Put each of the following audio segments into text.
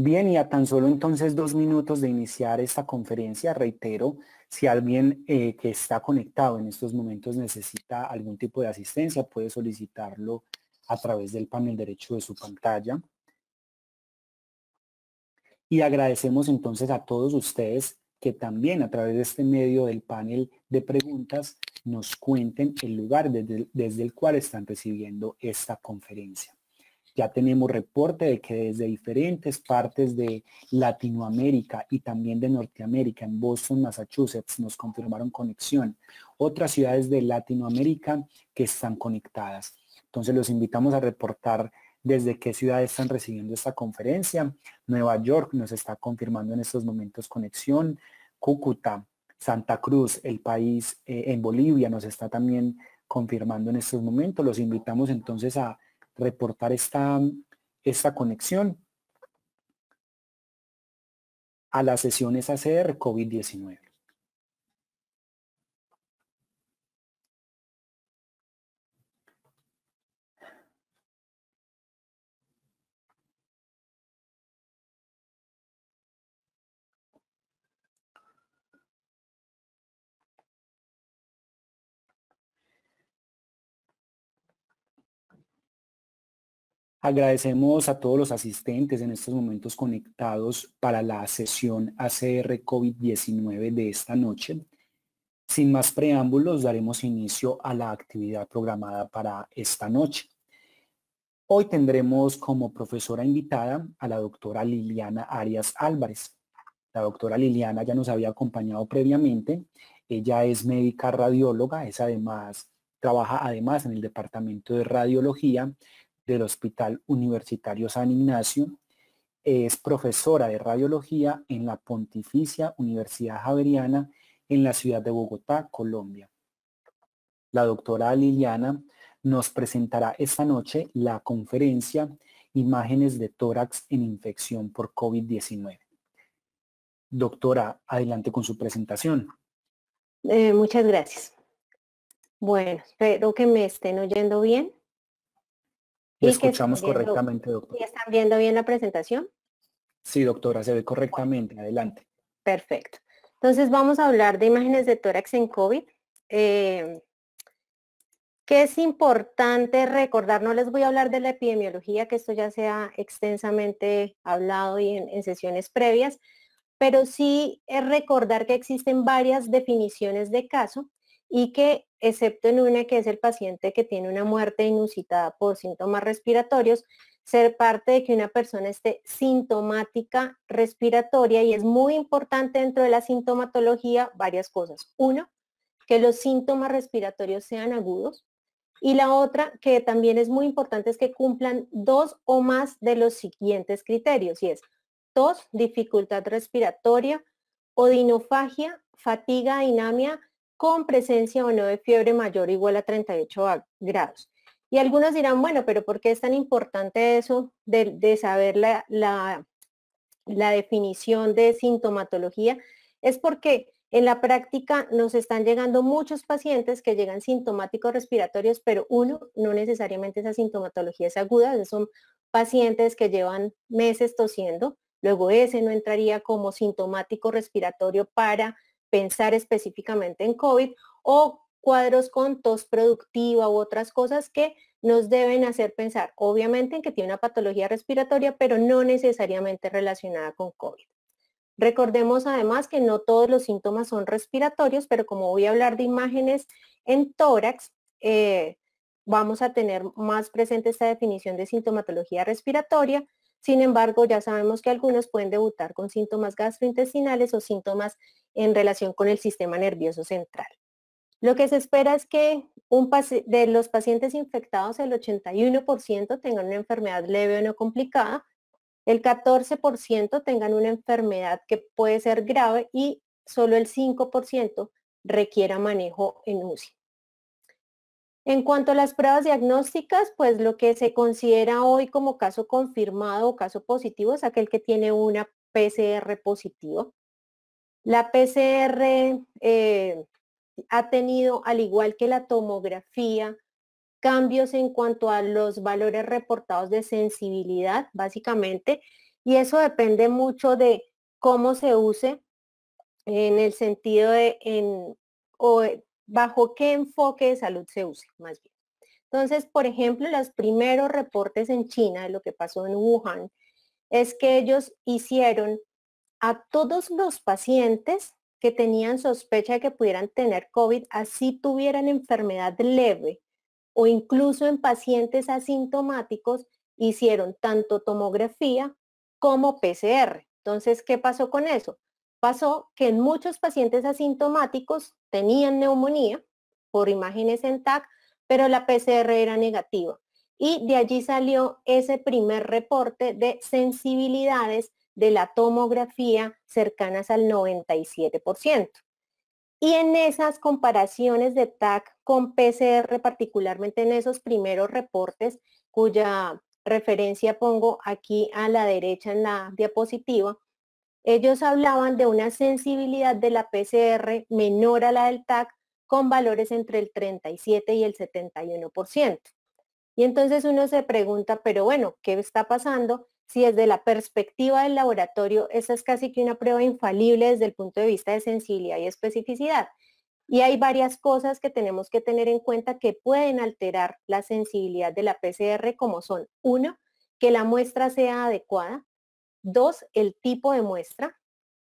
Bien, y a tan solo entonces dos minutos de iniciar esta conferencia, reitero, si alguien eh, que está conectado en estos momentos necesita algún tipo de asistencia, puede solicitarlo a través del panel derecho de su pantalla. Y agradecemos entonces a todos ustedes que también a través de este medio del panel de preguntas nos cuenten el lugar desde el cual están recibiendo esta conferencia. Ya tenemos reporte de que desde diferentes partes de Latinoamérica y también de Norteamérica, en Boston, Massachusetts, nos confirmaron conexión. Otras ciudades de Latinoamérica que están conectadas. Entonces los invitamos a reportar desde qué ciudades están recibiendo esta conferencia. Nueva York nos está confirmando en estos momentos conexión. Cúcuta, Santa Cruz, el país eh, en Bolivia nos está también confirmando en estos momentos. Los invitamos entonces a reportar esta, conexión a las sesiones ACR COVID-19. Agradecemos a todos los asistentes en estos momentos conectados para la sesión ACR COVID-19 de esta noche. Sin más preámbulos, daremos inicio a la actividad programada para esta noche. Hoy tendremos como profesora invitada a la doctora Liliana Arias Álvarez. La doctora Liliana ya nos había acompañado previamente. Ella es médica radióloga, es además, trabaja además en el departamento de radiología del Hospital Universitario San Ignacio, es profesora de radiología en la Pontificia Universidad Javeriana en la ciudad de Bogotá, Colombia. La doctora Liliana nos presentará esta noche la conferencia Imágenes de tórax en infección por COVID-19. Doctora, adelante con su presentación. Eh, muchas gracias. Bueno, espero que me estén oyendo bien. ¿Y escuchamos correctamente, doctor. ¿Y están viendo bien la presentación? Sí, doctora, se ve correctamente. Adelante. Perfecto. Entonces vamos a hablar de imágenes de tórax en COVID. Eh, que es importante recordar, no les voy a hablar de la epidemiología, que esto ya se ha extensamente hablado y en, en sesiones previas, pero sí es recordar que existen varias definiciones de caso y que excepto en una que es el paciente que tiene una muerte inusitada por síntomas respiratorios, ser parte de que una persona esté sintomática respiratoria y es muy importante dentro de la sintomatología varias cosas. Uno, que los síntomas respiratorios sean agudos y la otra que también es muy importante es que cumplan dos o más de los siguientes criterios y es tos, dificultad respiratoria, odinofagia, fatiga, dinamia con presencia o no de fiebre mayor igual a 38 grados. Y algunos dirán, bueno, pero ¿por qué es tan importante eso de, saber la, la definición de sintomatología? Es porque en la práctica nos están llegando muchos pacientes que llegan sintomáticos respiratorios, pero uno, no necesariamente esa sintomatología es aguda, son pacientes que llevan meses tosiendo, luego ese no entraría como sintomático respiratorio para pensar específicamente en COVID o cuadros con tos productiva u otras cosas que nos deben hacer pensar, obviamente, en que tiene una patología respiratoria, pero no necesariamente relacionada con COVID. Recordemos además que no todos los síntomas son respiratorios, pero como voy a hablar de imágenes en tórax, eh, vamos a tener más presente esta definición de sintomatología respiratoria sin embargo, ya sabemos que algunos pueden debutar con síntomas gastrointestinales o síntomas en relación con el sistema nervioso central. Lo que se espera es que un de los pacientes infectados el 81% tengan una enfermedad leve o no complicada, el 14% tengan una enfermedad que puede ser grave y solo el 5% requiera manejo en UCI. En cuanto a las pruebas diagnósticas, pues lo que se considera hoy como caso confirmado o caso positivo es aquel que tiene una PCR positivo. La PCR eh, ha tenido, al igual que la tomografía, cambios en cuanto a los valores reportados de sensibilidad, básicamente, y eso depende mucho de cómo se use en el sentido de en, o bajo qué enfoque de salud se use, más bien. Entonces, por ejemplo, los primeros reportes en China de lo que pasó en Wuhan es que ellos hicieron a todos los pacientes que tenían sospecha de que pudieran tener COVID, así tuvieran enfermedad leve o incluso en pacientes asintomáticos, hicieron tanto tomografía como PCR. Entonces, ¿qué pasó con eso? Pasó que en muchos pacientes asintomáticos tenían neumonía por imágenes en TAC, pero la PCR era negativa. Y de allí salió ese primer reporte de sensibilidades de la tomografía cercanas al 97%. Y en esas comparaciones de TAC con PCR, particularmente en esos primeros reportes, cuya referencia pongo aquí a la derecha en la diapositiva, ellos hablaban de una sensibilidad de la PCR menor a la del TAC con valores entre el 37 y el 71%. Y entonces uno se pregunta, pero bueno, ¿qué está pasando? Si desde la perspectiva del laboratorio, esa es casi que una prueba infalible desde el punto de vista de sensibilidad y especificidad. Y hay varias cosas que tenemos que tener en cuenta que pueden alterar la sensibilidad de la PCR, como son, uno, que la muestra sea adecuada, Dos, el tipo de muestra.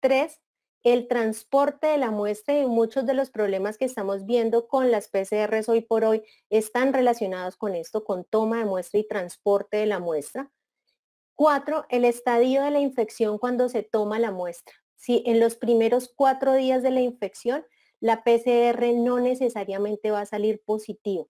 Tres, el transporte de la muestra y muchos de los problemas que estamos viendo con las PCRs hoy por hoy están relacionados con esto, con toma de muestra y transporte de la muestra. Cuatro, el estadio de la infección cuando se toma la muestra. Si en los primeros cuatro días de la infección la PCR no necesariamente va a salir positivo.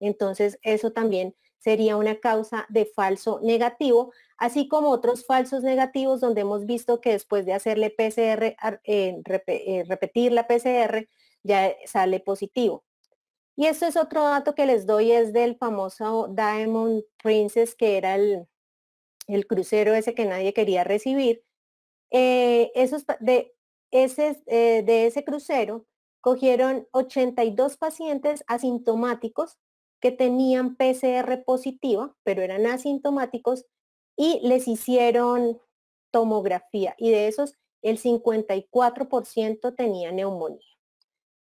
Entonces, eso también sería una causa de falso negativo, así como otros falsos negativos donde hemos visto que después de hacerle PCR, eh, eh, repetir la PCR, ya eh, sale positivo. Y esto es otro dato que les doy, es del famoso Diamond Princess, que era el, crucero ese que nadie quería recibir. de, ese, de ese crucero cogieron 82 pacientes asintomáticos que tenían PCR positiva, pero eran asintomáticos, y les hicieron tomografía. Y de esos, el 54% tenía neumonía.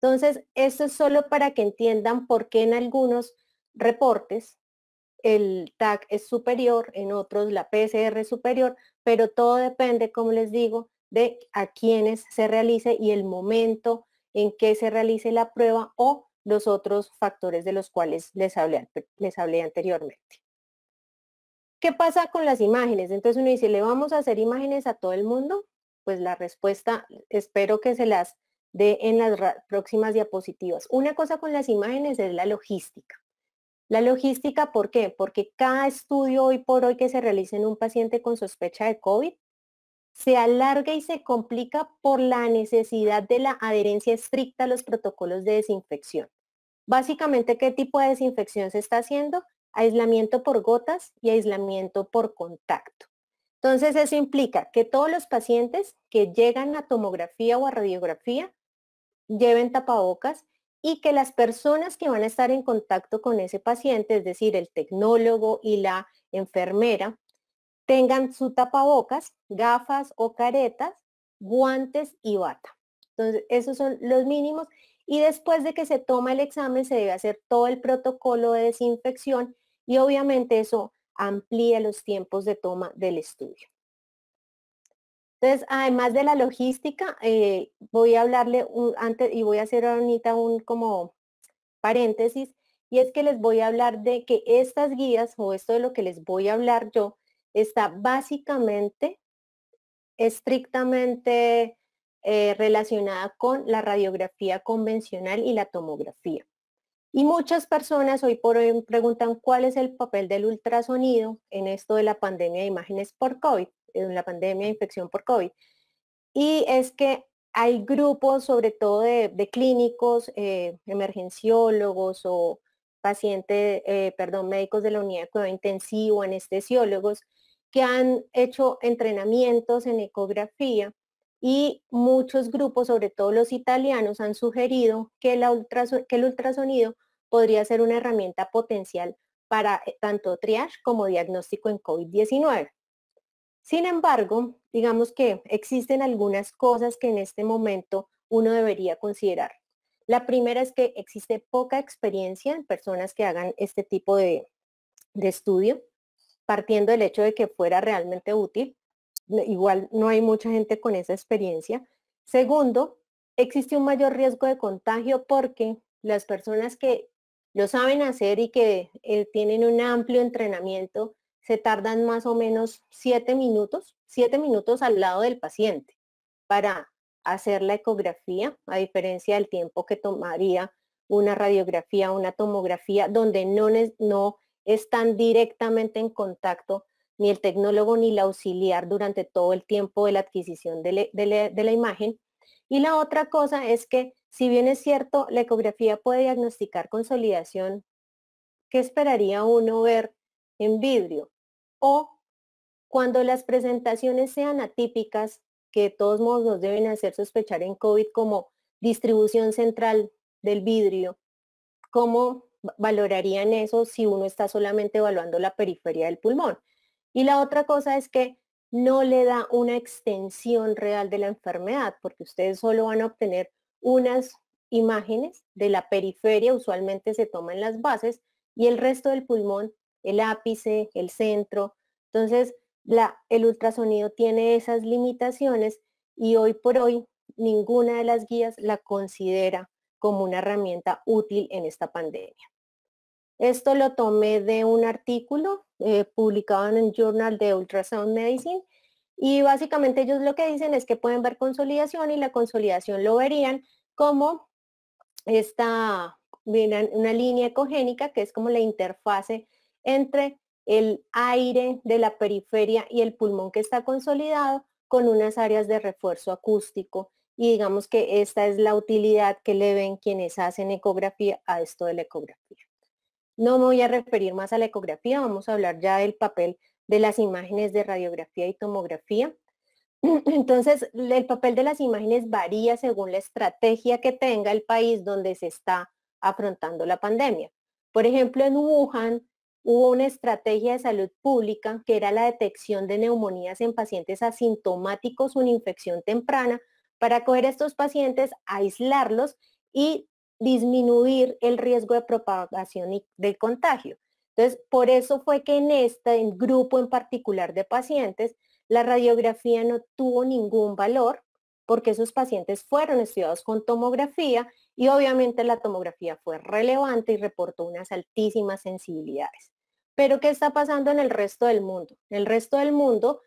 Entonces, esto es solo para que entiendan por qué en algunos reportes el TAC es superior, en otros la PCR es superior, pero todo depende, como les digo, de a quienes se realice y el momento en que se realice la prueba o los otros factores de los cuales les hablé, les hablé anteriormente. ¿Qué pasa con las imágenes? Entonces uno dice, ¿le vamos a hacer imágenes a todo el mundo? Pues la respuesta espero que se las dé en las próximas diapositivas. Una cosa con las imágenes es la logística. La logística, ¿por qué? Porque cada estudio hoy por hoy que se realice en un paciente con sospecha de COVID se alarga y se complica por la necesidad de la adherencia estricta a los protocolos de desinfección. Básicamente, ¿qué tipo de desinfección se está haciendo? Aislamiento por gotas y aislamiento por contacto. Entonces, eso implica que todos los pacientes que llegan a tomografía o a radiografía lleven tapabocas y que las personas que van a estar en contacto con ese paciente, es decir, el tecnólogo y la enfermera, tengan su tapabocas, gafas o caretas, guantes y bata. Entonces, esos son los mínimos. Y después de que se toma el examen, se debe hacer todo el protocolo de desinfección y obviamente eso amplía los tiempos de toma del estudio. Entonces, además de la logística, eh, voy a hablarle un, antes y voy a hacer ahorita un como paréntesis, y es que les voy a hablar de que estas guías o esto de lo que les voy a hablar yo está básicamente, estrictamente eh, relacionada con la radiografía convencional y la tomografía. Y muchas personas hoy por hoy preguntan cuál es el papel del ultrasonido en esto de la pandemia de imágenes por COVID, en la pandemia de infección por COVID. Y es que hay grupos, sobre todo de, clínicos, eh, emergenciólogos o pacientes, eh, perdón, médicos de la unidad de cuidado intensivo, anestesiólogos, que han hecho entrenamientos en ecografía y muchos grupos, sobre todo los italianos, han sugerido que, el ultrasonido podría ser una herramienta potencial para eh, tanto triage como diagnóstico en COVID-19. Sin embargo, digamos que existen algunas cosas que en este momento uno debería considerar. La primera es que existe poca experiencia en personas que hagan este tipo de estudio partiendo del hecho de que fuera realmente útil, igual no hay mucha gente con esa experiencia. Segundo, existe un mayor riesgo de contagio porque las personas que lo saben hacer y que eh, tienen un amplio entrenamiento se tardan más o menos siete minutos, siete minutos al lado del paciente para hacer la ecografía, a diferencia del tiempo que tomaría una radiografía, una tomografía, donde no, no están directamente en contacto ni el tecnólogo ni el auxiliar durante todo el tiempo de la adquisición de, de la imagen. Y la otra cosa es que, si bien es cierto, la ecografía puede diagnosticar consolidación, ¿qué esperaría uno ver en vidrio? O cuando las presentaciones sean atípicas, que de todos modos nos deben hacer sospechar en COVID como distribución central del vidrio, como valorarían eso si uno está solamente evaluando la periferia del pulmón. Y la otra cosa es que no le da una extensión real de la enfermedad, porque ustedes solo van a obtener unas imágenes de la periferia, usualmente se toman las bases, y el resto del pulmón, el ápice, el centro. Entonces, la, el ultrasonido tiene esas limitaciones y hoy por hoy ninguna de las guías la considera como una herramienta útil en esta pandemia. Esto lo tomé de un artículo eh, publicado en el Journal de Ultrasound Medicine y básicamente ellos lo que dicen es que pueden ver consolidación y la consolidación lo verían como esta una línea ecogénica que es como la interfase entre el aire de la periferia y el pulmón que está consolidado con unas áreas de refuerzo acústico. Y digamos que esta es la utilidad que le ven quienes hacen ecografía a esto de la ecografía. No me voy a referir más a la ecografía, vamos a hablar ya del papel de las imágenes de radiografía y tomografía. Entonces, el papel de las imágenes varía según la estrategia que tenga el país donde se está afrontando la pandemia. Por ejemplo, en Wuhan hubo una estrategia de salud pública que era la detección de neumonías en pacientes asintomáticos una infección temprana para coger a estos pacientes, aislarlos y disminuir el riesgo de propagación y de contagio. Entonces, por eso fue que en este en grupo en particular de pacientes, la radiografía no tuvo ningún valor porque esos pacientes fueron estudiados con tomografía y obviamente la tomografía fue relevante y reportó unas altísimas sensibilidades. Pero ¿qué está pasando en el resto del mundo? En el resto del mundo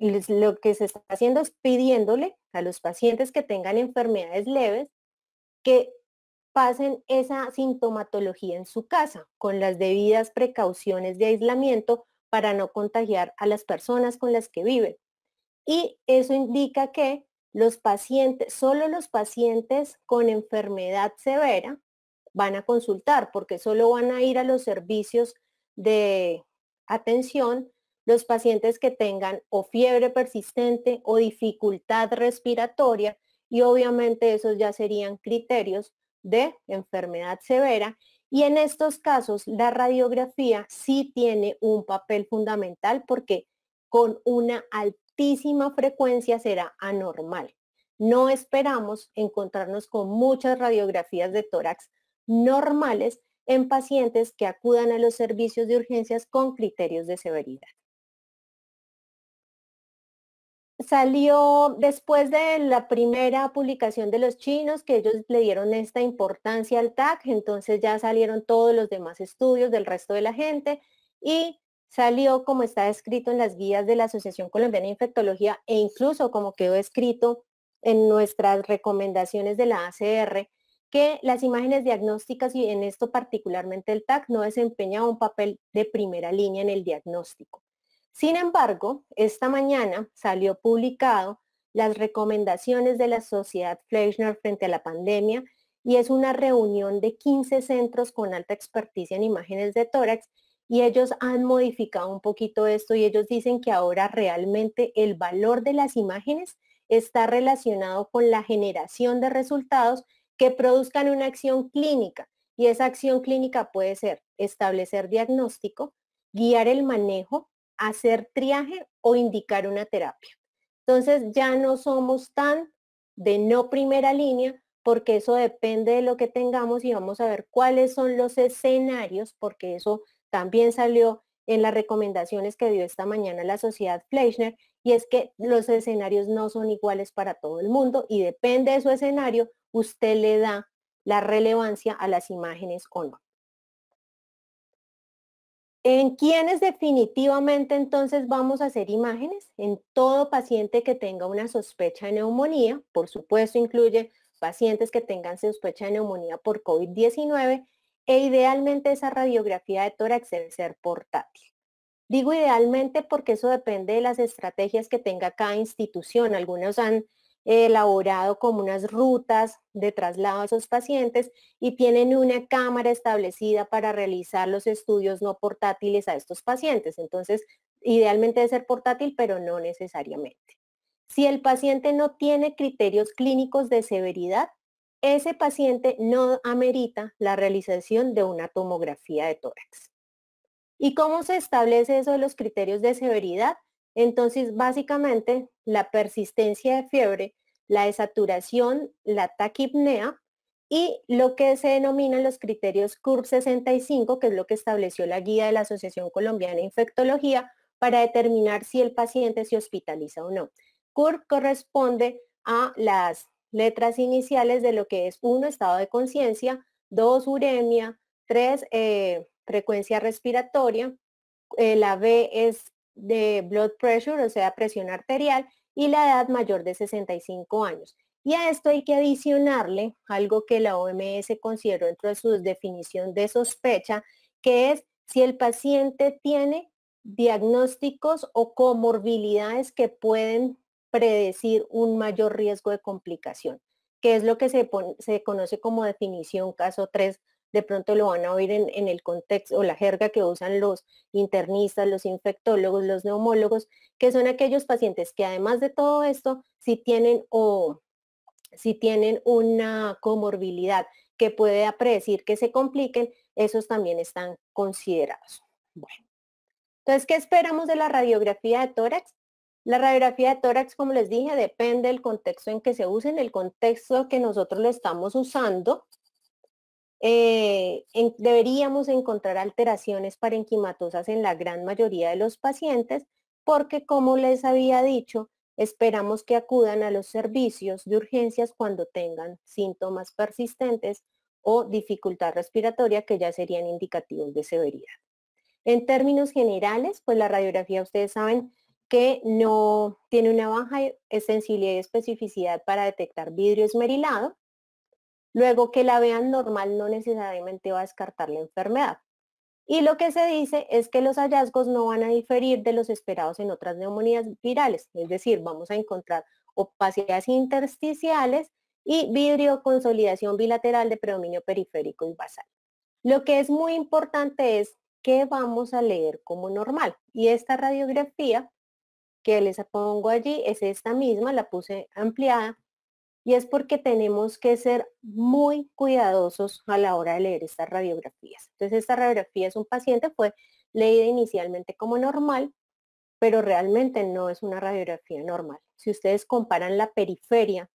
lo que se está haciendo es pidiéndole a los pacientes que tengan enfermedades leves que pasen esa sintomatología en su casa con las debidas precauciones de aislamiento para no contagiar a las personas con las que viven. Y eso indica que los pacientes, solo los pacientes con enfermedad severa van a consultar porque solo van a ir a los servicios de atención los pacientes que tengan o fiebre persistente o dificultad respiratoria y obviamente esos ya serían criterios de enfermedad severa y en estos casos la radiografía sí tiene un papel fundamental porque con una altísima frecuencia será anormal. No esperamos encontrarnos con muchas radiografías de tórax normales en pacientes que acudan a los servicios de urgencias con criterios de severidad. salió después de la primera publicación de los chinos, que ellos le dieron esta importancia al TAC, entonces ya salieron todos los demás estudios del resto de la gente y salió como está escrito en las guías de la Asociación Colombiana de Infectología e incluso como quedó escrito en nuestras recomendaciones de la ACR, que las imágenes diagnósticas y en esto particularmente el TAC no desempeña un papel de primera línea en el diagnóstico. Sin embargo, esta mañana salió publicado las recomendaciones de la Sociedad Fleischner frente a la pandemia y es una reunión de 15 centros con alta experticia en imágenes de tórax y ellos han modificado un poquito esto y ellos dicen que ahora realmente el valor de las imágenes está relacionado con la generación de resultados que produzcan una acción clínica y esa acción clínica puede ser establecer diagnóstico, guiar el manejo hacer triaje o indicar una terapia. Entonces ya no somos tan de no primera línea porque eso depende de lo que tengamos y vamos a ver cuáles son los escenarios porque eso también salió en las recomendaciones que dio esta mañana la sociedad Fleischner y es que los escenarios no son iguales para todo el mundo y depende de su escenario usted le da la relevancia a las imágenes o no. ¿En quiénes definitivamente entonces vamos a hacer imágenes? En todo paciente que tenga una sospecha de neumonía, por supuesto incluye pacientes que tengan sospecha de neumonía por COVID-19 e idealmente esa radiografía de tórax debe ser portátil. Digo idealmente porque eso depende de las estrategias que tenga cada institución. Algunos han elaborado como unas rutas de traslado a esos pacientes y tienen una cámara establecida para realizar los estudios no portátiles a estos pacientes. Entonces, idealmente debe ser portátil, pero no necesariamente. Si el paciente no tiene criterios clínicos de severidad, ese paciente no amerita la realización de una tomografía de tórax. ¿Y cómo se establece eso de los criterios de severidad? Entonces, básicamente, la persistencia de fiebre, la desaturación, la taquipnea y lo que se denominan los criterios CURP 65, que es lo que estableció la guía de la Asociación Colombiana de Infectología para determinar si el paciente se hospitaliza o no. CURP corresponde a las letras iniciales de lo que es uno estado de conciencia, 2, uremia, 3, eh, frecuencia respiratoria, eh, la B es de blood pressure, o sea, presión arterial, y la edad mayor de 65 años. Y a esto hay que adicionarle algo que la OMS consideró dentro de su definición de sospecha, que es si el paciente tiene diagnósticos o comorbilidades que pueden predecir un mayor riesgo de complicación, que es lo que se, se conoce como definición caso 3 de pronto lo van a oír en, el contexto o la jerga que usan los internistas, los infectólogos, los neumólogos, que son aquellos pacientes que además de todo esto, si tienen o si tienen una comorbilidad que puede predecir que se compliquen, esos también están considerados. Bueno. Entonces, ¿qué esperamos de la radiografía de tórax? La radiografía de tórax, como les dije, depende del contexto en que se use, en el contexto que nosotros lo estamos usando, eh, deberíamos encontrar alteraciones parenquimatosas en la gran mayoría de los pacientes porque, como les había dicho, esperamos que acudan a los servicios de urgencias cuando tengan síntomas persistentes o dificultad respiratoria que ya serían indicativos de severidad. En términos generales, pues la radiografía ustedes saben que no tiene una baja sensibilidad y especificidad para detectar vidrio esmerilado, Luego que la vean normal no necesariamente va a descartar la enfermedad. Y lo que se dice es que los hallazgos no van a diferir de los esperados en otras neumonías virales, es decir, vamos a encontrar opacidades intersticiales y vidrio consolidación bilateral de predominio periférico y basal. Lo que es muy importante es que vamos a leer como normal. Y esta radiografía que les pongo allí es esta misma, la puse ampliada, y es porque tenemos que ser muy cuidadosos a la hora de leer estas radiografías. Entonces, esta radiografía es un paciente, fue leída inicialmente como normal, pero realmente no es una radiografía normal. Si ustedes comparan la periferia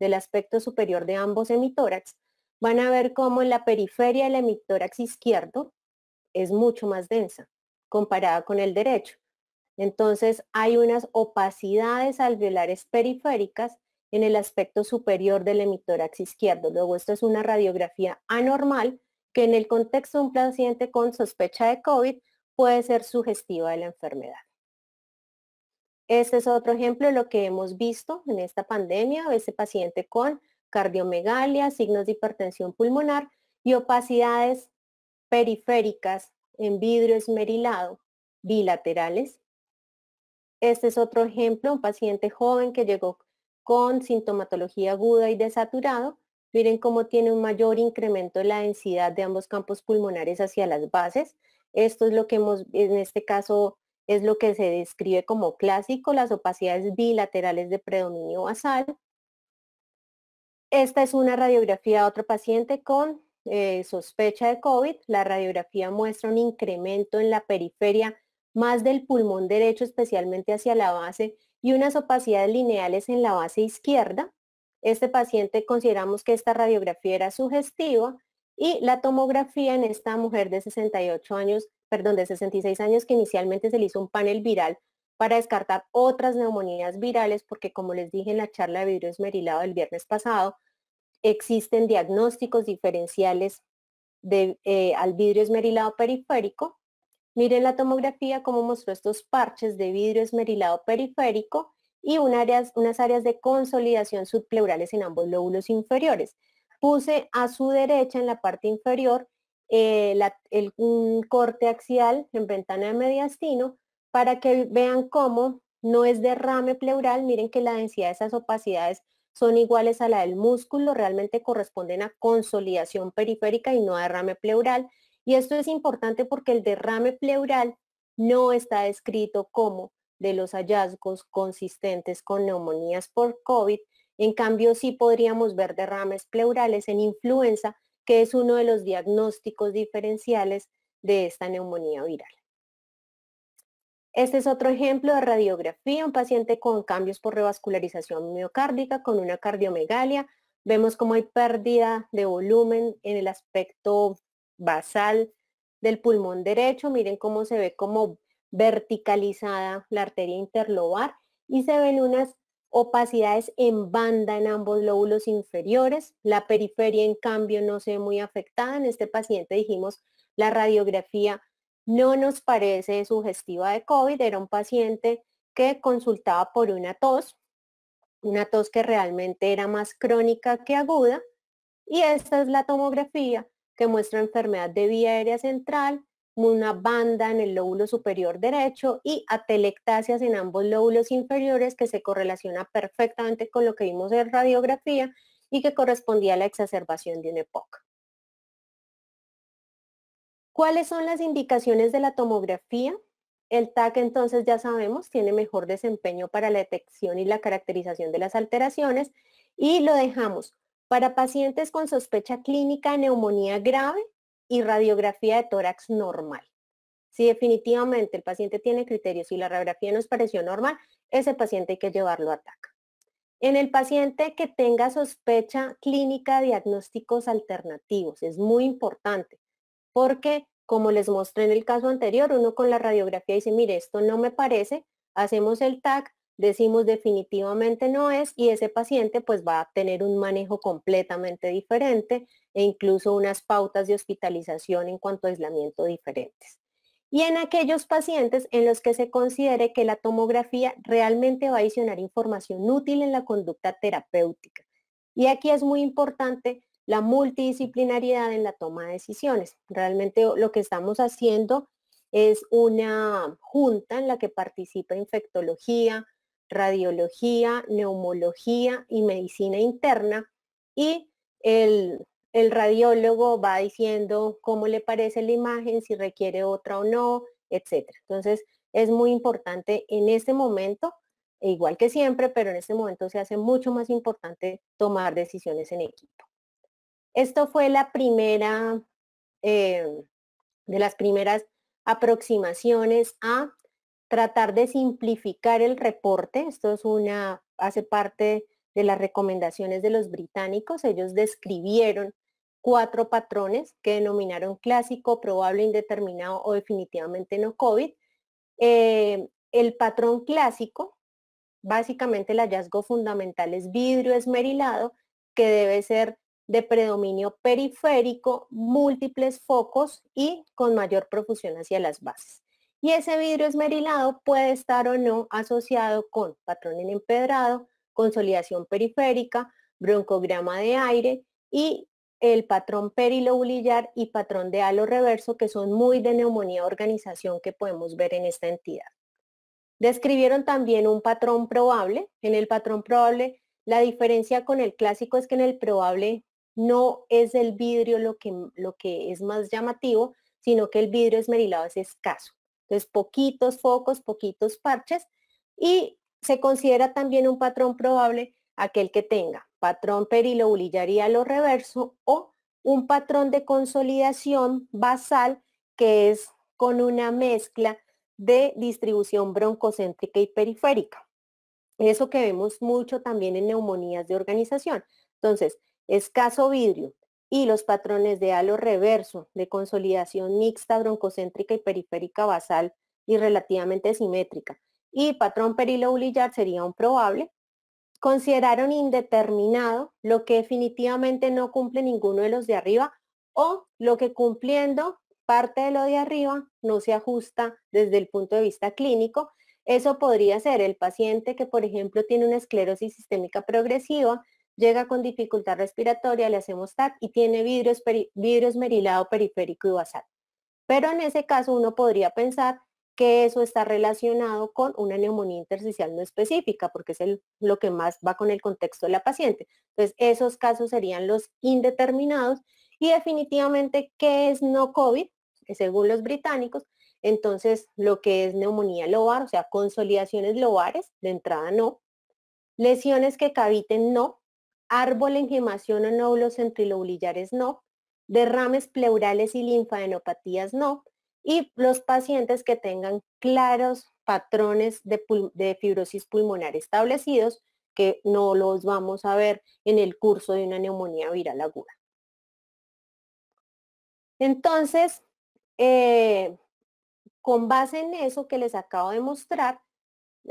del aspecto superior de ambos hemitórax, van a ver cómo en la periferia del hemitórax izquierdo es mucho más densa comparada con el derecho. Entonces hay unas opacidades alveolares periféricas en el aspecto superior del hemitorax izquierdo. Luego, esto es una radiografía anormal que en el contexto de un paciente con sospecha de COVID puede ser sugestiva de la enfermedad. Este es otro ejemplo de lo que hemos visto en esta pandemia, ese paciente con cardiomegalia, signos de hipertensión pulmonar y opacidades periféricas en vidrio esmerilado bilaterales. Este es otro ejemplo, un paciente joven que llegó con sintomatología aguda y desaturado, miren cómo tiene un mayor incremento en la densidad de ambos campos pulmonares hacia las bases. Esto es lo que hemos, en este caso, es lo que se describe como clásico, las opacidades bilaterales de predominio basal. Esta es una radiografía de otro paciente con eh, sospecha de COVID. La radiografía muestra un incremento en la periferia más del pulmón derecho, especialmente hacia la base, y unas opacidades lineales en la base izquierda. Este paciente consideramos que esta radiografía era sugestiva y la tomografía en esta mujer de 68 años, perdón, de 66 años que inicialmente se le hizo un panel viral para descartar otras neumonías virales porque como les dije en la charla de vidrio esmerilado del viernes pasado, existen diagnósticos diferenciales de, eh, al vidrio esmerilado periférico Miren la tomografía como mostró estos parches de vidrio esmerilado periférico y unas áreas de consolidación subpleurales en ambos lóbulos inferiores. Puse a su derecha en la parte inferior eh, el, un corte axial en ventana de mediastino para que vean cómo no es derrame pleural. Miren que la densidad de esas opacidades son iguales a la del músculo, realmente corresponden a consolidación periférica y no a derrame pleural. Y esto es importante porque el derrame pleural no está descrito como de los hallazgos consistentes con neumonías por COVID. En cambio, sí podríamos ver derrames pleurales en influenza, que es uno de los diagnósticos diferenciales de esta neumonía viral. Este es otro ejemplo de radiografía, un paciente con cambios por revascularización miocárdica con una cardiomegalia. Vemos cómo hay pérdida de volumen en el aspecto basal del pulmón derecho. Miren cómo se ve como verticalizada la arteria interlobar y se ven unas opacidades en banda en ambos lóbulos inferiores. La periferia, en cambio, no se ve muy afectada. En este paciente dijimos la radiografía no nos parece sugestiva de COVID. Era un paciente que consultaba por una tos, una tos que realmente era más crónica que aguda. Y esta es la tomografía que muestra enfermedad de vía aérea central, una banda en el lóbulo superior derecho y atelectasias en ambos lóbulos inferiores que se correlaciona perfectamente con lo que vimos en radiografía y que correspondía a la exacerbación de una EPOC. ¿Cuáles son las indicaciones de la tomografía? El TAC entonces ya sabemos tiene mejor desempeño para la detección y la caracterización de las alteraciones y lo dejamos para pacientes con sospecha clínica de neumonía grave y radiografía de tórax normal. Si definitivamente el paciente tiene criterios y la radiografía nos pareció normal, ese paciente hay que llevarlo a TAC. En el paciente que tenga sospecha clínica, diagnósticos alternativos es muy importante porque, como les mostré en el caso anterior, uno con la radiografía dice, mire, esto no me parece, hacemos el TAC, decimos definitivamente no es y ese paciente pues va a tener un manejo completamente diferente e incluso unas pautas de hospitalización en cuanto a aislamiento diferentes. Y en aquellos pacientes en los que se considere que la tomografía realmente va a adicionar información útil en la conducta terapéutica. Y aquí es muy importante la multidisciplinariedad en la toma de decisiones. Realmente lo que estamos haciendo es una junta en la que participa infectología, radiología, neumología y medicina interna y el, radiólogo va diciendo cómo le parece la imagen, si requiere otra o no, etc. Entonces es muy importante en este momento, e igual que siempre, pero en este momento se hace mucho más importante tomar decisiones en equipo. Esto fue la primera, eh, de las primeras aproximaciones a tratar de simplificar el reporte. Esto es una, hace parte de las recomendaciones de los británicos. Ellos describieron cuatro patrones que denominaron clásico, probable, indeterminado o definitivamente no COVID. Eh, el patrón clásico, básicamente el hallazgo fundamental es vidrio esmerilado, que debe ser de predominio periférico, múltiples focos y con mayor profusión hacia las bases y ese vidrio esmerilado puede estar o no asociado con patrón en empedrado, consolidación periférica, broncograma de aire y el patrón perilobulillar y patrón de halo reverso que son muy de neumonía organización que podemos ver en esta entidad. Describieron también un patrón probable. En el patrón probable, la diferencia con el clásico es que en el probable no es el vidrio lo que, lo que es más llamativo, sino que el vidrio esmerilado es escaso. Entonces, poquitos focos, poquitos parches y se considera también un patrón probable aquel que tenga patrón perilobulillaría lo reverso o un patrón de consolidación basal que es con una mezcla de distribución broncocéntrica y periférica. Eso que vemos mucho también en neumonías de organización. Entonces, escaso vidrio, y los patrones de halo reverso de consolidación mixta broncocéntrica y periférica basal y relativamente simétrica y patrón perilo sería un probable, consideraron indeterminado lo que definitivamente no cumple ninguno de los de arriba o lo que cumpliendo parte de lo de arriba no se ajusta desde el punto de vista clínico. Eso podría ser el paciente que, por ejemplo, tiene una esclerosis sistémica progresiva llega con dificultad respiratoria, le hacemos TAC y tiene vidrio, esmerilado periférico y basal. Pero en ese caso uno podría pensar que eso está relacionado con una neumonía intersticial no específica, porque es lo que más va con el contexto de la paciente. Entonces, esos casos serían los indeterminados y definitivamente, ¿qué es no COVID? Según los británicos, entonces lo que es neumonía lobar, o sea, consolidaciones lobares, de entrada no. Lesiones que caviten no, árbol en o nódulos centrilobulillares no, derrames pleurales y linfadenopatías no, y los pacientes que tengan claros patrones de, fibrosis pulmonar establecidos que no los vamos a ver en el curso de una neumonía viral aguda. Entonces, eh, con base en eso que les acabo de mostrar,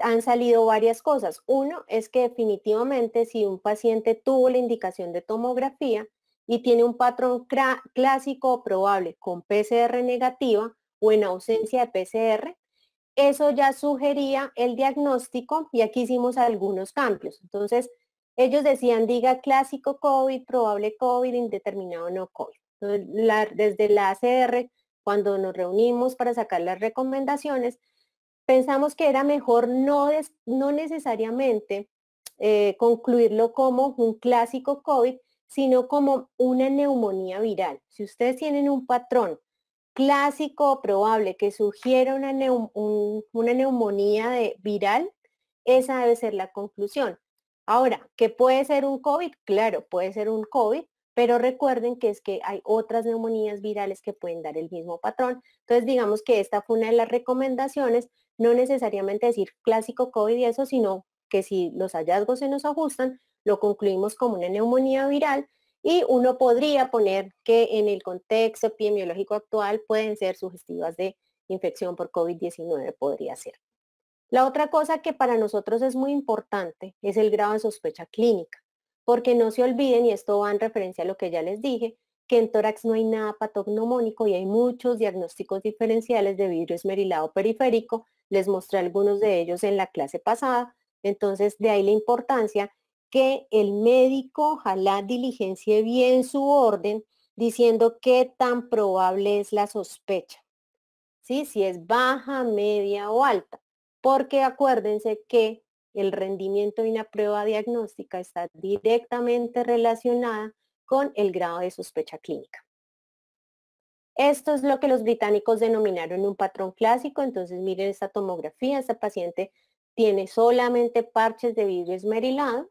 han salido varias cosas. Uno es que definitivamente si un paciente tuvo la indicación de tomografía y tiene un patrón clásico o probable con PCR negativa o en ausencia de PCR, eso ya sugería el diagnóstico y aquí hicimos algunos cambios. Entonces, ellos decían, diga clásico COVID, probable COVID, indeterminado no COVID. desde la ACR, cuando nos reunimos para sacar las recomendaciones, pensamos que era mejor no, no necesariamente eh, concluirlo como un clásico COVID, sino como una neumonía viral. Si ustedes tienen un patrón clásico o probable que sugiera una, neumonía de, viral, esa debe ser la conclusión. Ahora, ¿qué puede ser un COVID? Claro, puede ser un COVID pero recuerden que es que hay otras neumonías virales que pueden dar el mismo patrón. Entonces, digamos que esta fue una de las recomendaciones, no necesariamente decir clásico COVID y eso, sino que si los hallazgos se nos ajustan, lo concluimos como una neumonía viral y uno podría poner que en el contexto epidemiológico actual pueden ser sugestivas de infección por COVID-19, podría ser. La otra cosa que para nosotros es muy importante es el grado de sospecha clínica porque no se olviden, y esto va en referencia a lo que ya les dije, que en tórax no hay nada patognomónico y hay muchos diagnósticos diferenciales de vidrio esmerilado periférico. Les mostré algunos de ellos en la clase pasada. Entonces, de ahí la importancia que el médico ojalá diligencie bien su orden diciendo qué tan probable es la sospecha. ¿Sí? Si es baja, media o alta. Porque acuérdense que el rendimiento de una prueba diagnóstica está directamente relacionada con el grado de sospecha clínica. Esto es lo que los británicos denominaron un patrón clásico, entonces miren esta tomografía, esta paciente tiene solamente parches de vidrio esmerilado,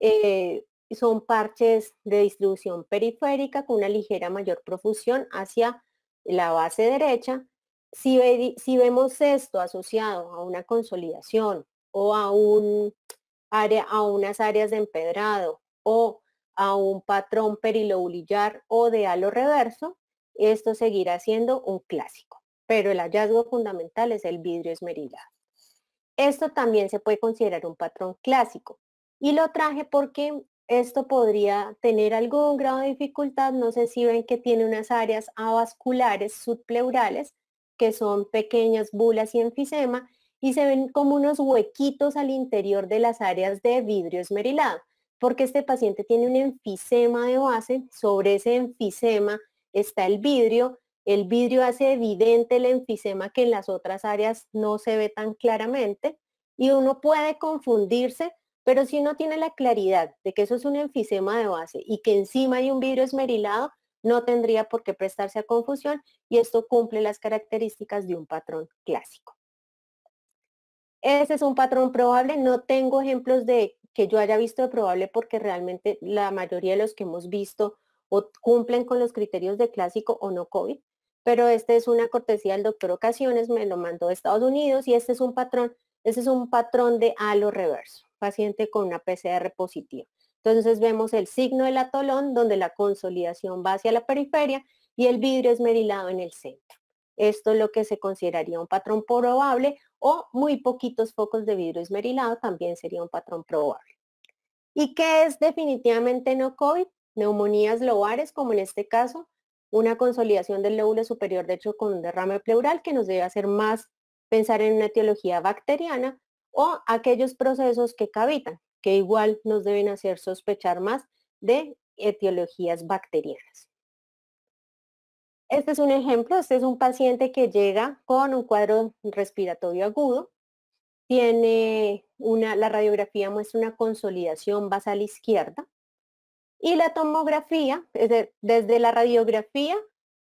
eh, son parches de distribución periférica con una ligera mayor profusión hacia la base derecha. Si, si vemos esto asociado a una consolidación o a, un área, a unas áreas de empedrado o a un patrón perilobulillar o de halo reverso, esto seguirá siendo un clásico, pero el hallazgo fundamental es el vidrio esmerilado. Esto también se puede considerar un patrón clásico y lo traje porque esto podría tener algún grado de dificultad, no sé si ven que tiene unas áreas avasculares subpleurales que son pequeñas bulas y enfisema y se ven como unos huequitos al interior de las áreas de vidrio esmerilado, porque este paciente tiene un enfisema de base, sobre ese enfisema está el vidrio, el vidrio hace evidente el enfisema que en las otras áreas no se ve tan claramente y uno puede confundirse, pero si uno tiene la claridad de que eso es un enfisema de base y que encima hay un vidrio esmerilado, no tendría por qué prestarse a confusión y esto cumple las características de un patrón clásico. Ese es un patrón probable. No tengo ejemplos de que yo haya visto de probable porque realmente la mayoría de los que hemos visto o cumplen con los criterios de clásico o no COVID, pero este es una cortesía del doctor Ocasiones, me lo mandó de Estados Unidos y este es un patrón, este es un patrón de halo reverso, paciente con una PCR positiva. Entonces vemos el signo del atolón donde la consolidación va hacia la periferia y el vidrio esmerilado en el centro. Esto es lo que se consideraría un patrón probable o muy poquitos focos de vidrio esmerilado también sería un patrón probable. ¿Y qué es definitivamente no COVID? Neumonías lobares, como en este caso, una consolidación del lóbulo superior de hecho con un derrame pleural que nos debe hacer más pensar en una etiología bacteriana o aquellos procesos que cavitan, que igual nos deben hacer sospechar más de etiologías bacterianas. Este es un ejemplo, este es un paciente que llega con un cuadro respiratorio agudo, tiene una, la radiografía muestra una consolidación basal izquierda y la tomografía, desde, la radiografía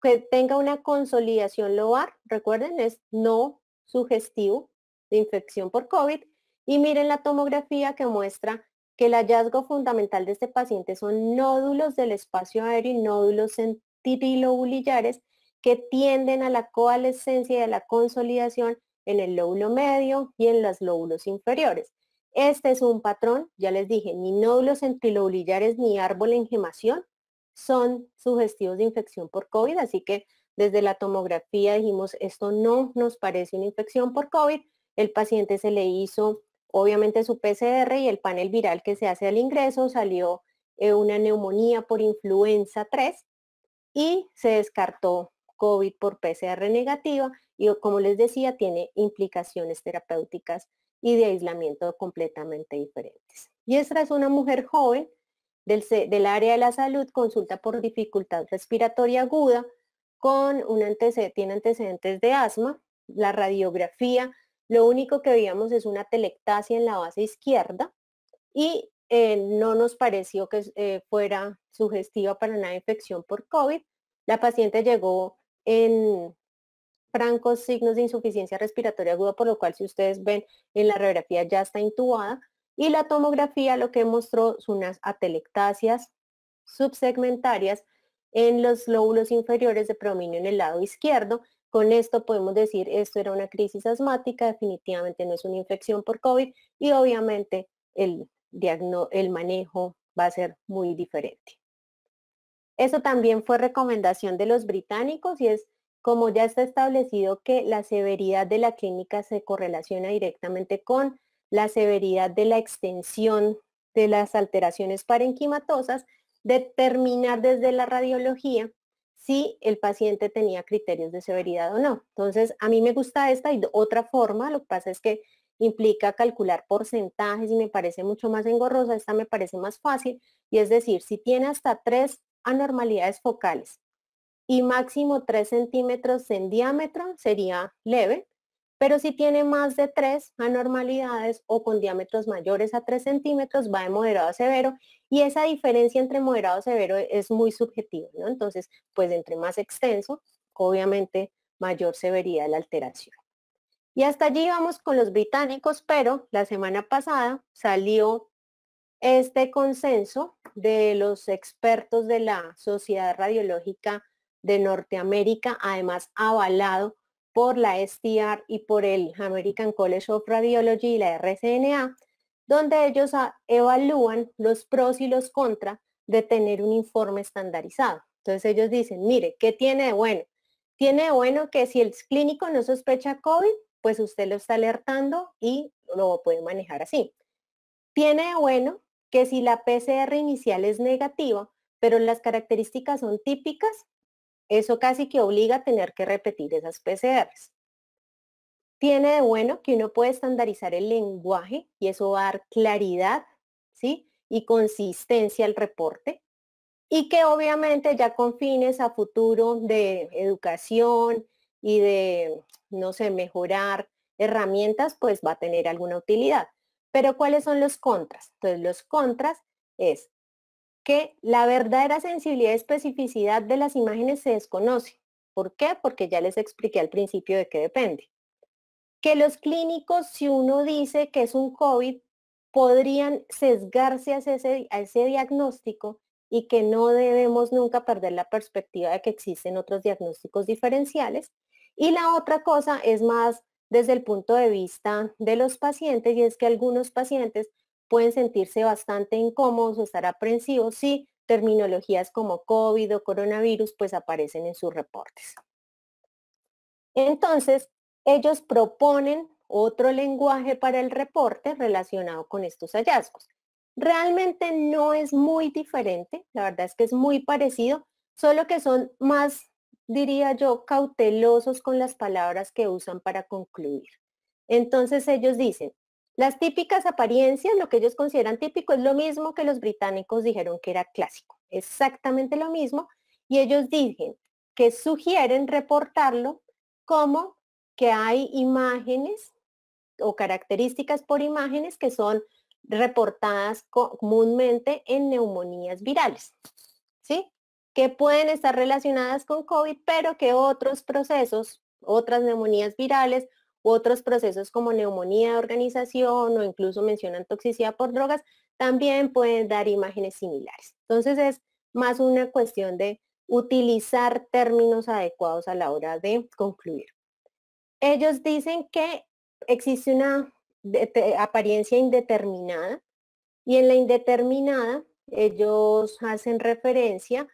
que tenga una consolidación lobar, recuerden, es no sugestivo de infección por COVID, y miren la tomografía que muestra que el hallazgo fundamental de este paciente son nódulos del espacio aéreo y nódulos en que tienden a la coalescencia y a la consolidación en el lóbulo medio y en los lóbulos inferiores. Este es un patrón, ya les dije, ni nódulos centrilobulillares ni árbol en gemación son sugestivos de infección por COVID, así que desde la tomografía dijimos, esto no nos parece una infección por COVID. El paciente se le hizo obviamente su PCR y el panel viral que se hace al ingreso salió eh, una neumonía por influenza 3 y se descartó COVID por PCR negativa y como les decía, tiene implicaciones terapéuticas y de aislamiento completamente diferentes. Y esta es una mujer joven del, del área de la salud, consulta por dificultad respiratoria aguda, con un tiene antecedentes de asma, la radiografía, lo único que veíamos es una telectasia en la base izquierda y eh, no nos pareció que eh, fuera sugestiva para una infección por COVID. La paciente llegó en francos signos de insuficiencia respiratoria aguda, por lo cual si ustedes ven en la radiografía ya está intubada. Y la tomografía lo que mostró son unas atelectasias subsegmentarias en los lóbulos inferiores de predominio en el lado izquierdo. Con esto podemos decir, esto era una crisis asmática, definitivamente no es una infección por COVID y obviamente el el manejo va a ser muy diferente. Eso también fue recomendación de los británicos y es como ya está establecido que la severidad de la clínica se correlaciona directamente con la severidad de la extensión de las alteraciones parenquimatosas, determinar desde la radiología si el paciente tenía criterios de severidad o no. Entonces, a mí me gusta esta y otra forma, lo que pasa es que implica calcular porcentajes y me parece mucho más engorrosa, esta me parece más fácil, y es decir, si tiene hasta tres anormalidades focales y máximo 3 centímetros en diámetro sería leve, pero si tiene más de tres anormalidades o con diámetros mayores a 3 centímetros va de moderado a severo y esa diferencia entre moderado a severo es muy subjetiva, ¿no? Entonces, pues entre más extenso, obviamente mayor severidad de la alteración. Y hasta allí vamos con los británicos, pero la semana pasada salió este consenso de los expertos de la Sociedad Radiológica de Norteamérica, además avalado por la STR y por el American College of Radiology y la RCNA, donde ellos ah, evalúan los pros y los contra de tener un informe estandarizado. Entonces ellos dicen, mire, ¿qué tiene de bueno? Tiene de bueno que si el clínico no sospecha COVID, pues usted lo está alertando y lo puede manejar así. Tiene de bueno que si la PCR inicial es negativa, pero las características son típicas, eso casi que obliga a tener que repetir esas PCRs. Tiene de bueno que uno puede estandarizar el lenguaje y eso va a dar claridad ¿sí? y consistencia al reporte. Y que obviamente ya con fines a futuro de educación y de no sé, mejorar herramientas, pues va a tener alguna utilidad. Pero ¿cuáles son los contras? Entonces, los contras es que la verdadera sensibilidad y especificidad de las imágenes se desconoce. ¿Por qué? Porque ya les expliqué al principio de qué depende. Que los clínicos, si uno dice que es un COVID, podrían sesgarse a ese, a ese diagnóstico y que no debemos nunca perder la perspectiva de que existen otros diagnósticos diferenciales y la otra cosa es más desde el punto de vista de los pacientes y es que algunos pacientes pueden sentirse bastante incómodos o estar aprensivos si terminologías como COVID o coronavirus pues aparecen en sus reportes. Entonces, ellos proponen otro lenguaje para el reporte relacionado con estos hallazgos. Realmente no es muy diferente, la verdad es que es muy parecido, solo que son más diría yo, cautelosos con las palabras que usan para concluir. Entonces ellos dicen, las típicas apariencias, lo que ellos consideran típico, es lo mismo que los británicos dijeron que era clásico, exactamente lo mismo, y ellos dicen que sugieren reportarlo como que hay imágenes o características por imágenes que son reportadas comúnmente en neumonías virales que pueden estar relacionadas con COVID, pero que otros procesos, otras neumonías virales otros procesos como neumonía de organización o incluso mencionan toxicidad por drogas, también pueden dar imágenes similares. Entonces es más una cuestión de utilizar términos adecuados a la hora de concluir. Ellos dicen que existe una apariencia indeterminada y en la indeterminada ellos hacen referencia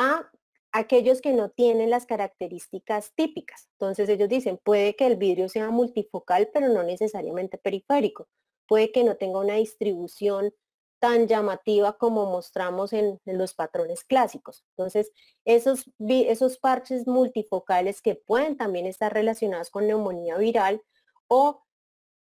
a aquellos que no tienen las características típicas. Entonces ellos dicen, puede que el vidrio sea multifocal, pero no necesariamente periférico. Puede que no tenga una distribución tan llamativa como mostramos en, los patrones clásicos. Entonces, esos, esos parches multifocales que pueden también estar relacionados con neumonía viral o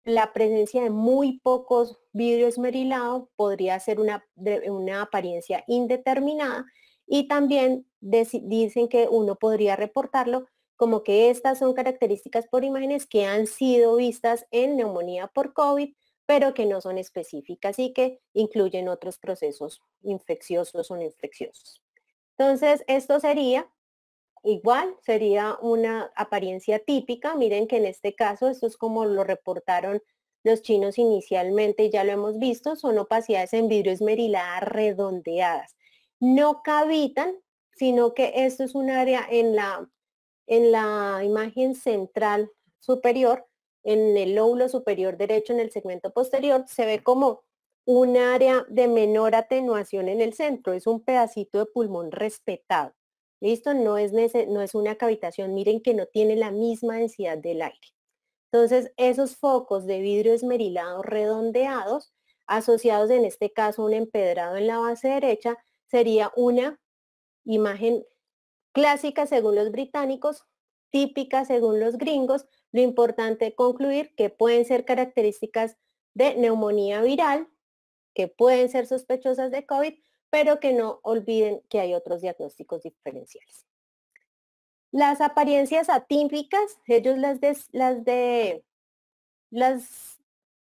la presencia de muy pocos vidrios merilados podría ser una, una apariencia indeterminada y también dicen que uno podría reportarlo como que estas son características por imágenes que han sido vistas en neumonía por COVID, pero que no son específicas y que incluyen otros procesos infecciosos o no infecciosos. Entonces, esto sería igual, sería una apariencia típica. Miren que en este caso, esto es como lo reportaron los chinos inicialmente, ya lo hemos visto, son opacidades en vidrio esmeriladas redondeadas no cavitan, sino que esto es un área en la, imagen central superior, en el lóbulo superior derecho, en el segmento posterior, se ve como un área de menor atenuación en el centro, es un pedacito de pulmón respetado. ¿Listo? No es, no es una cavitación, miren que no tiene la misma densidad del aire. Entonces, esos focos de vidrio esmerilado redondeados, asociados en este caso a un empedrado en la base derecha, sería una imagen clásica según los británicos, típica según los gringos. Lo importante concluir que pueden ser características de neumonía viral, que pueden ser sospechosas de COVID, pero que no olviden que hay otros diagnósticos diferenciales. Las apariencias atípicas, ellos las de, las de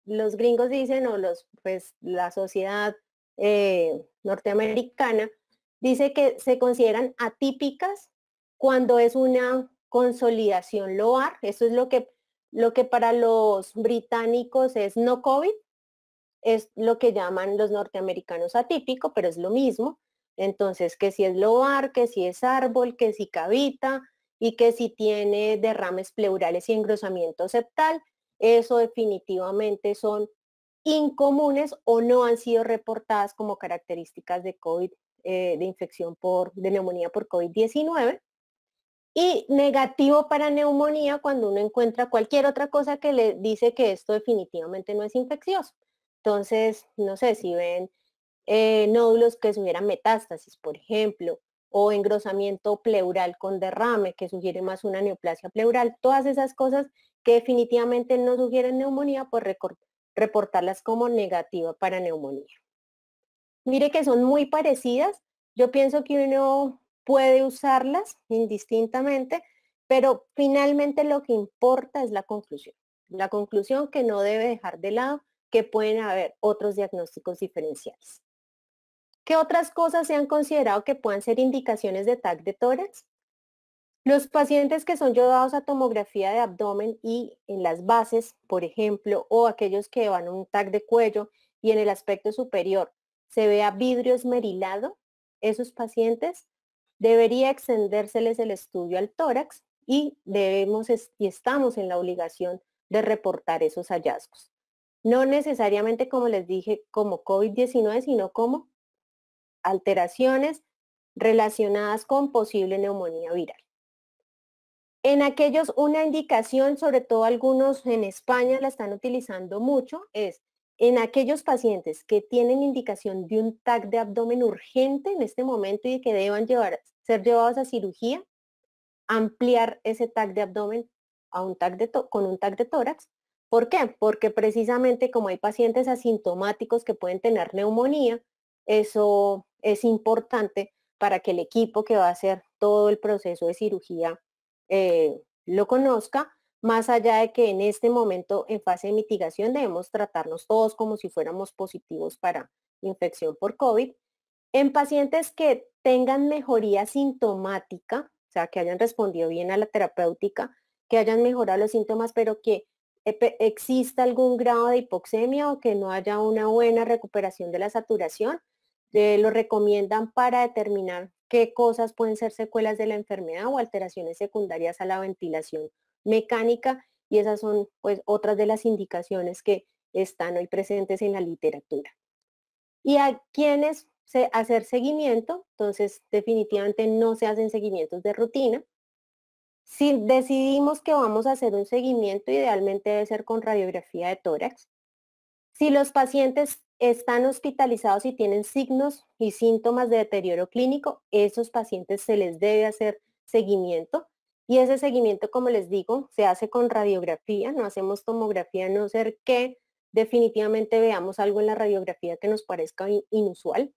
los gringos dicen o los pues la sociedad eh, norteamericana, dice que se consideran atípicas cuando es una consolidación loar. Eso es lo que, lo que para los británicos es no COVID, es lo que llaman los norteamericanos atípico, pero es lo mismo. Entonces, que si es loar, que si es árbol, que si cavita y que si tiene derrames pleurales y engrosamiento septal, eso definitivamente son incomunes o no han sido reportadas como características de COVID, eh, de infección por, de neumonía por COVID-19. Y negativo para neumonía cuando uno encuentra cualquier otra cosa que le dice que esto definitivamente no es infeccioso. Entonces, no sé si ven eh, nódulos que sugieran metástasis, por ejemplo, o engrosamiento pleural con derrame, que sugiere más una neoplasia pleural, todas esas cosas que definitivamente no sugieren neumonía, pues reportarlas como negativa para neumonía. Mire que son muy parecidas. Yo pienso que uno puede usarlas indistintamente, pero finalmente lo que importa es la conclusión. La conclusión que no debe dejar de lado que pueden haber otros diagnósticos diferenciales. ¿Qué otras cosas se han considerado que puedan ser indicaciones de TAC de tórax? Los pacientes que son llevados a tomografía de abdomen y en las bases, por ejemplo, o aquellos que van un tag de cuello y en el aspecto superior se vea vidrio esmerilado, esos pacientes debería extendérseles el estudio al tórax y debemos y estamos en la obligación de reportar esos hallazgos. No necesariamente, como les dije, como COVID-19, sino como alteraciones relacionadas con posible neumonía viral. En aquellos, una indicación, sobre todo algunos en España la están utilizando mucho, es en aquellos pacientes que tienen indicación de un tag de abdomen urgente en este momento y que deban llevar, ser llevados a cirugía, ampliar ese tag de abdomen a un con un tag de tórax. ¿Por qué? Porque precisamente como hay pacientes asintomáticos que pueden tener neumonía, eso es importante para que el equipo que va a hacer todo el proceso de cirugía eh, lo conozca, más allá de que en este momento en fase de mitigación debemos tratarnos todos como si fuéramos positivos para infección por COVID. En pacientes que tengan mejoría sintomática, o sea, que hayan respondido bien a la terapéutica, que hayan mejorado los síntomas, pero que exista algún grado de hipoxemia o que no haya una buena recuperación de la saturación, eh, lo recomiendan para determinar qué cosas pueden ser secuelas de la enfermedad o alteraciones secundarias a la ventilación mecánica y esas son pues otras de las indicaciones que están hoy presentes en la literatura. Y a quienes se hacer seguimiento, entonces definitivamente no se hacen seguimientos de rutina. Si decidimos que vamos a hacer un seguimiento, idealmente debe ser con radiografía de tórax. Si los pacientes están hospitalizados y tienen signos y síntomas de deterioro clínico, esos pacientes se les debe hacer seguimiento. Y ese seguimiento, como les digo, se hace con radiografía, no hacemos tomografía, a no ser que definitivamente veamos algo en la radiografía que nos parezca inusual.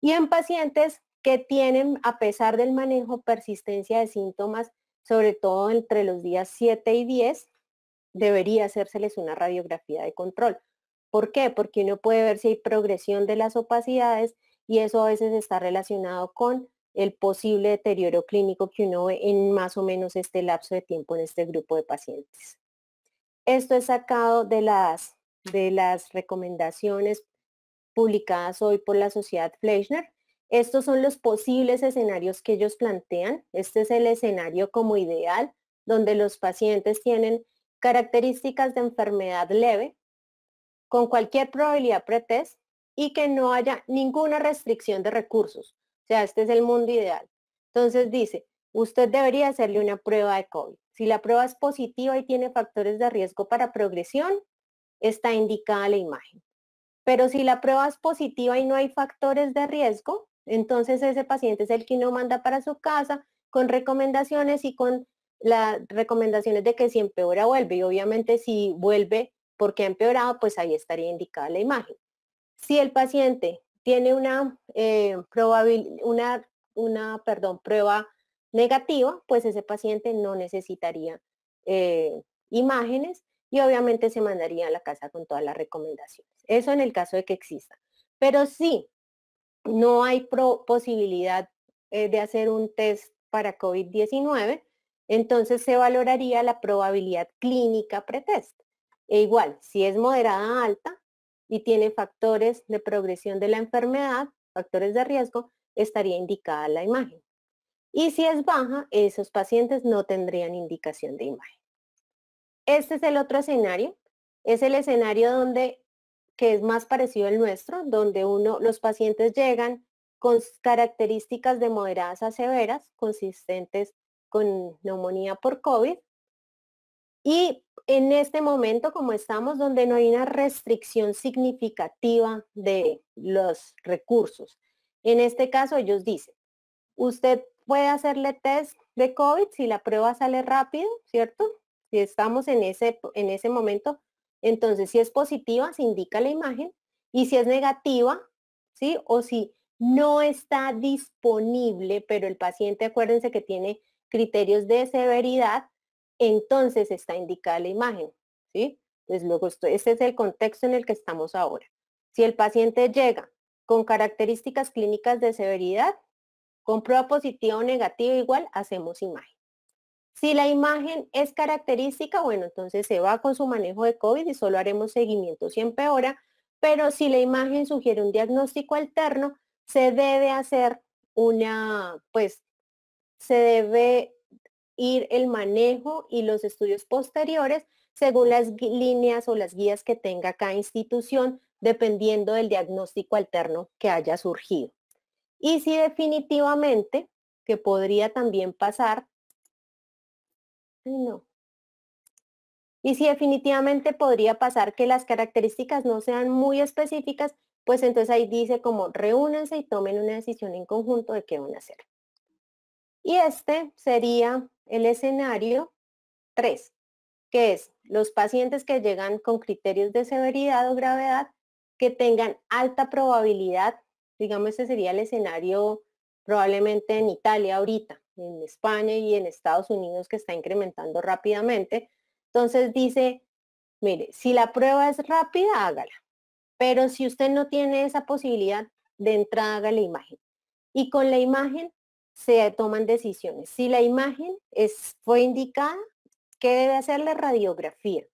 Y en pacientes que tienen, a pesar del manejo, persistencia de síntomas, sobre todo entre los días 7 y 10, debería hacérseles una radiografía de control. ¿Por qué? Porque uno puede ver si hay progresión de las opacidades y eso a veces está relacionado con el posible deterioro clínico que uno ve en más o menos este lapso de tiempo en este grupo de pacientes. Esto es sacado de las, de las recomendaciones publicadas hoy por la sociedad Fleischner. Estos son los posibles escenarios que ellos plantean. Este es el escenario como ideal, donde los pacientes tienen características de enfermedad leve, con cualquier probabilidad pretest y que no haya ninguna restricción de recursos. O sea, este es el mundo ideal. Entonces dice, usted debería hacerle una prueba de COVID. Si la prueba es positiva y tiene factores de riesgo para progresión, está indicada la imagen. Pero si la prueba es positiva y no hay factores de riesgo, entonces ese paciente es el que no manda para su casa con recomendaciones y con las recomendaciones de que si empeora vuelve. Y obviamente si vuelve porque ha empeorado, pues ahí estaría indicada la imagen. Si el paciente tiene una, eh, prueba negativa, pues ese paciente no necesitaría eh, imágenes y obviamente se mandaría a la casa con todas las recomendaciones. Eso en el caso de que exista. Pero si no hay posibilidad eh, de hacer un test para COVID-19, entonces se valoraría la probabilidad clínica pretest. E igual, si es moderada a alta y tiene factores de progresión de la enfermedad, factores de riesgo, estaría indicada la imagen. Y si es baja, esos pacientes no tendrían indicación de imagen. Este es el otro escenario. Es el escenario donde, que es más parecido al nuestro, donde uno, los pacientes llegan con características de moderadas a severas, consistentes con neumonía por COVID, y en este momento, como estamos donde no hay una restricción significativa de los recursos, en este caso ellos dicen, usted puede hacerle test de COVID si la prueba sale rápido, ¿cierto? Si estamos en ese, en ese momento, entonces si es positiva, se indica la imagen, y si es negativa, ¿sí? O si no está disponible, pero el paciente, acuérdense que tiene criterios de severidad, entonces está indicada la imagen, ¿sí? luego, este es el contexto en el que estamos ahora. Si el paciente llega con características clínicas de severidad, con prueba positiva o negativa igual, hacemos imagen. Si la imagen es característica, bueno, entonces se va con su manejo de COVID y solo haremos seguimiento si empeora, pero si la imagen sugiere un diagnóstico alterno, se debe hacer una, pues, se debe ir el manejo y los estudios posteriores según las líneas o las guías que tenga cada institución, dependiendo del diagnóstico alterno que haya surgido. Y si definitivamente, que podría también pasar, no. Y si definitivamente podría pasar que las características no sean muy específicas, pues entonces ahí dice como reúnanse y tomen una decisión en conjunto de qué van a hacer. Y este sería el escenario 3, que es los pacientes que llegan con criterios de severidad o gravedad que tengan alta probabilidad, digamos ese sería el escenario probablemente en Italia ahorita, en España y en Estados Unidos que está incrementando rápidamente. Entonces dice, mire, si la prueba es rápida, hágala, pero si usted no tiene esa posibilidad, de entrada haga la imagen. Y con la imagen se toman decisiones. Si la imagen es, fue indicada, ¿qué debe hacer la radiografía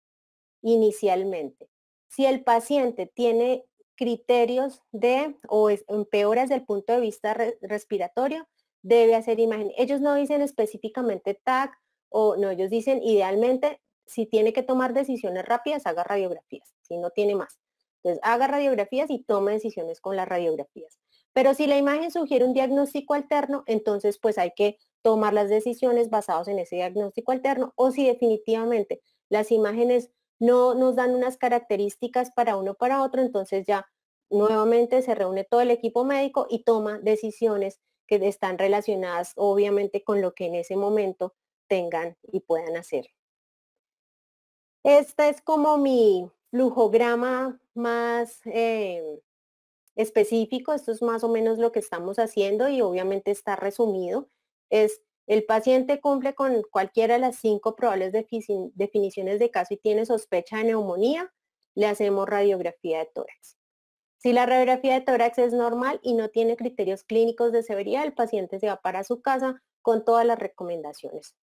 inicialmente? Si el paciente tiene criterios de o es, empeora desde el punto de vista respiratorio, debe hacer imagen. Ellos no dicen específicamente TAC o no, ellos dicen idealmente si tiene que tomar decisiones rápidas, haga radiografías, si no tiene más. Entonces, haga radiografías y tome decisiones con las radiografías. Pero si la imagen sugiere un diagnóstico alterno, entonces pues hay que tomar las decisiones basadas en ese diagnóstico alterno o si definitivamente las imágenes no nos dan unas características para uno para otro, entonces ya nuevamente se reúne todo el equipo médico y toma decisiones que están relacionadas obviamente con lo que en ese momento tengan y puedan hacer. Este es como mi flujograma más eh, específico, esto es más o menos lo que estamos haciendo y obviamente está resumido, es el paciente cumple con cualquiera de las cinco probables definiciones de caso y tiene sospecha de neumonía, le hacemos radiografía de tórax. Si la radiografía de tórax es normal y no tiene criterios clínicos de severidad, el paciente se va para su casa con todas las recomendaciones.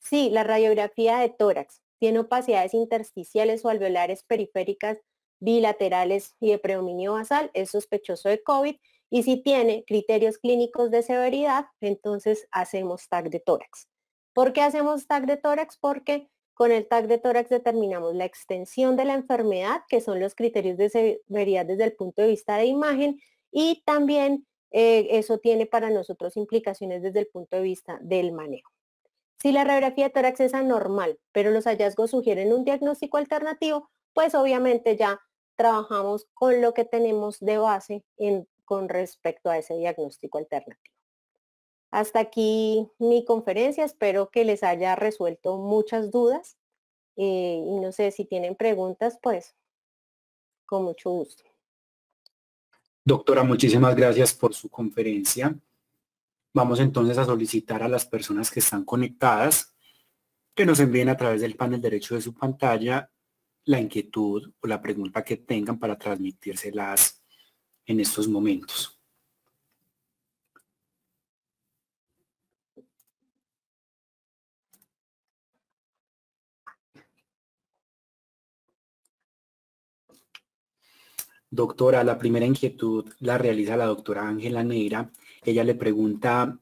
Si la radiografía de tórax tiene opacidades intersticiales o alveolares periféricas bilaterales y de predominio basal, es sospechoso de COVID y si tiene criterios clínicos de severidad, entonces hacemos tag de tórax. ¿Por qué hacemos tag de tórax? Porque con el tag de tórax determinamos la extensión de la enfermedad, que son los criterios de severidad desde el punto de vista de imagen, y también eh, eso tiene para nosotros implicaciones desde el punto de vista del manejo. Si la radiografía de tórax es anormal, pero los hallazgos sugieren un diagnóstico alternativo, pues obviamente ya trabajamos con lo que tenemos de base con respecto a ese diagnóstico alternativo. Hasta aquí mi conferencia, espero que les haya resuelto muchas dudas eh, y no sé si tienen preguntas, pues con mucho gusto. Doctora, muchísimas gracias por su conferencia. Vamos entonces a solicitar a las personas que están conectadas que nos envíen a través del panel derecho de su pantalla la inquietud o la pregunta que tengan para transmitírselas en estos momentos. Doctora, la primera inquietud la realiza la doctora Ángela Neira. Ella le pregunta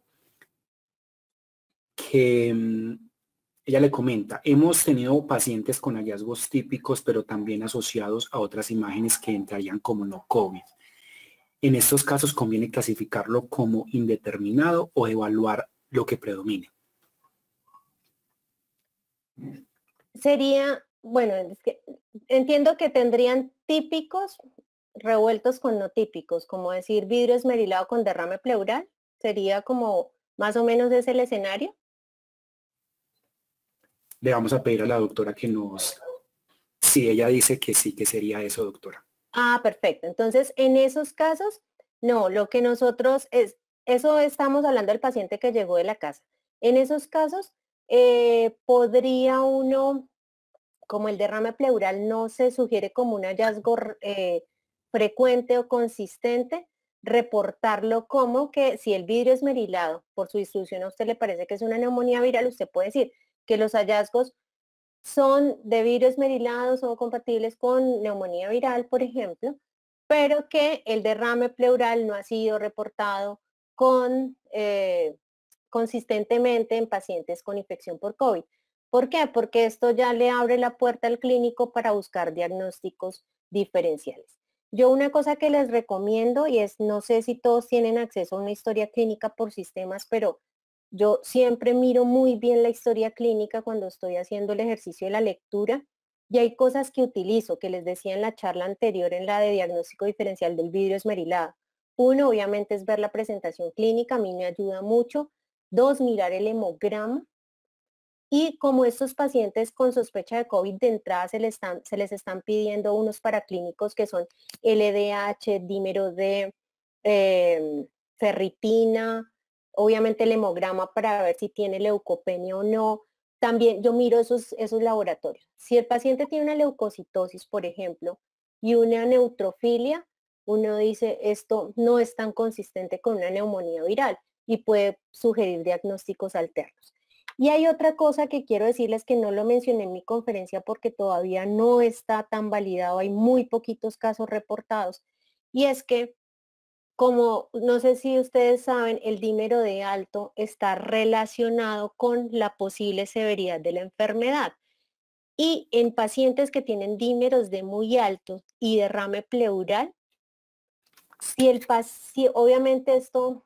que mm, ella le comenta, hemos tenido pacientes con hallazgos típicos, pero también asociados a otras imágenes que entrarían como no COVID. En estos casos conviene clasificarlo como indeterminado o evaluar lo que predomine. Sería, bueno, entiendo que tendrían típicos revueltos con no típicos, como decir vidrio esmerilado con derrame pleural, sería como más o menos ese el escenario le vamos a pedir a la doctora que nos, si ella dice que sí, que sería eso, doctora. Ah, perfecto. Entonces, en esos casos, no, lo que nosotros es, eso estamos hablando del paciente que llegó de la casa. En esos casos, eh, podría uno, como el derrame pleural no se sugiere como un hallazgo eh, frecuente o consistente, reportarlo como que si el vidrio es merilado por su distribución a usted le parece que es una neumonía viral, usted puede decir, que los hallazgos son de virus merilados, o compatibles con neumonía viral, por ejemplo, pero que el derrame pleural no ha sido reportado con, eh, consistentemente en pacientes con infección por COVID. ¿Por qué? Porque esto ya le abre la puerta al clínico para buscar diagnósticos diferenciales. Yo una cosa que les recomiendo y es, no sé si todos tienen acceso a una historia clínica por sistemas, pero yo siempre miro muy bien la historia clínica cuando estoy haciendo el ejercicio de la lectura y hay cosas que utilizo, que les decía en la charla anterior, en la de diagnóstico diferencial del vidrio esmerilado. Uno, obviamente, es ver la presentación clínica, a mí me ayuda mucho. Dos, mirar el hemograma. Y como estos pacientes con sospecha de COVID de entrada se les están, pidiendo unos paraclínicos que son LDH, dímero D, em, ferritina, obviamente el hemograma para ver si tiene leucopenia o no. También yo miro esos, esos laboratorios. Si el paciente tiene una leucocitosis, por ejemplo, y una neutrofilia, uno dice, esto no es tan consistente con una neumonía viral y puede sugerir diagnósticos alternos. Y hay otra cosa que quiero decirles que no lo mencioné en mi conferencia porque todavía no está tan validado, hay muy poquitos casos reportados, y es que como no sé si ustedes saben, el dímero de alto está relacionado con la posible severidad de la enfermedad. Y en pacientes que tienen dímeros de muy alto y derrame pleural, si el paciente, obviamente esto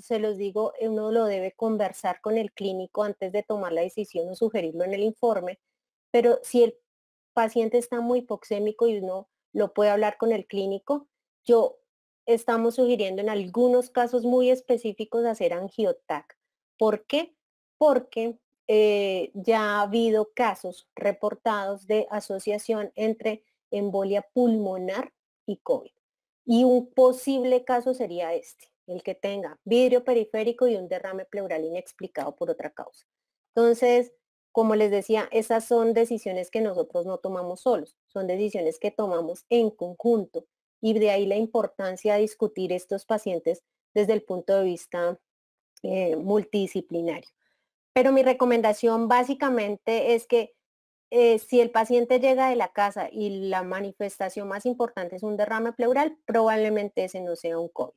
se los digo, uno lo debe conversar con el clínico antes de tomar la decisión o sugerirlo en el informe, pero si el paciente está muy hipoxémico y uno lo puede hablar con el clínico, yo estamos sugiriendo en algunos casos muy específicos hacer angiotac. ¿Por qué? Porque eh, ya ha habido casos reportados de asociación entre embolia pulmonar y COVID. Y un posible caso sería este, el que tenga vidrio periférico y un derrame pleural inexplicado por otra causa. Entonces, como les decía, esas son decisiones que nosotros no tomamos solos, son decisiones que tomamos en conjunto y de ahí la importancia de discutir estos pacientes desde el punto de vista eh, multidisciplinario. Pero mi recomendación básicamente es que eh, si el paciente llega de la casa y la manifestación más importante es un derrame pleural, probablemente ese no sea un COVID.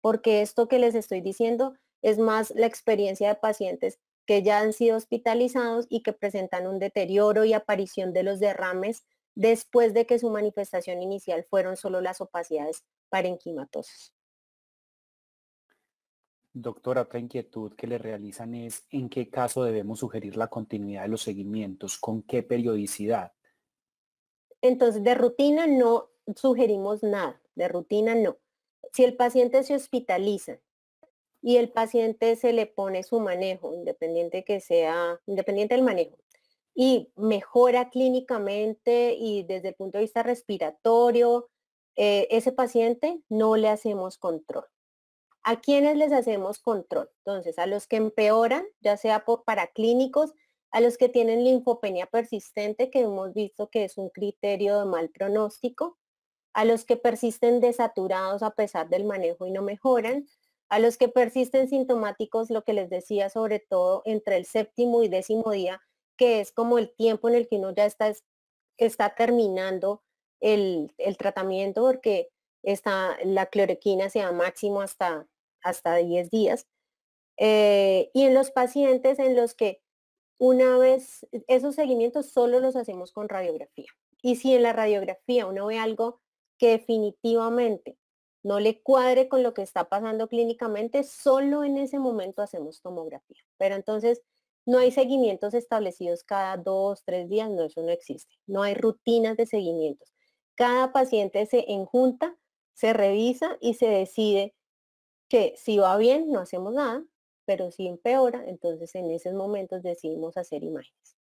Porque esto que les estoy diciendo es más la experiencia de pacientes que ya han sido hospitalizados y que presentan un deterioro y aparición de los derrames después de que su manifestación inicial fueron solo las opacidades parenquimatosas. Doctora, otra inquietud que le realizan es en qué caso debemos sugerir la continuidad de los seguimientos, con qué periodicidad. Entonces, de rutina no sugerimos nada, de rutina no. Si el paciente se hospitaliza y el paciente se le pone su manejo, independiente que sea, independiente del manejo, y mejora clínicamente y desde el punto de vista respiratorio, eh, ese paciente no le hacemos control. ¿A quiénes les hacemos control? Entonces, a los que empeoran, ya sea por paraclínicos, a los que tienen linfopenia persistente, que hemos visto que es un criterio de mal pronóstico, a los que persisten desaturados a pesar del manejo y no mejoran, a los que persisten sintomáticos, lo que les decía sobre todo entre el séptimo y décimo día, que es como el tiempo en el que uno ya está, está terminando el, tratamiento, porque la cloroquina se da máximo hasta, hasta 10 días. Eh, y en los pacientes en los que una vez, e, esos seguimientos solo los hacemos con radiografía. Y si en la radiografía uno ve algo que definitivamente no le cuadre con lo que está pasando clínicamente, solo en ese momento hacemos tomografía. Pero entonces no hay seguimientos establecidos cada dos, tres días, no, eso no existe. No hay rutinas de seguimientos. Cada paciente se enjunta, se revisa y se decide que si va bien no hacemos nada, pero si empeora, entonces en esos momentos decidimos hacer imágenes.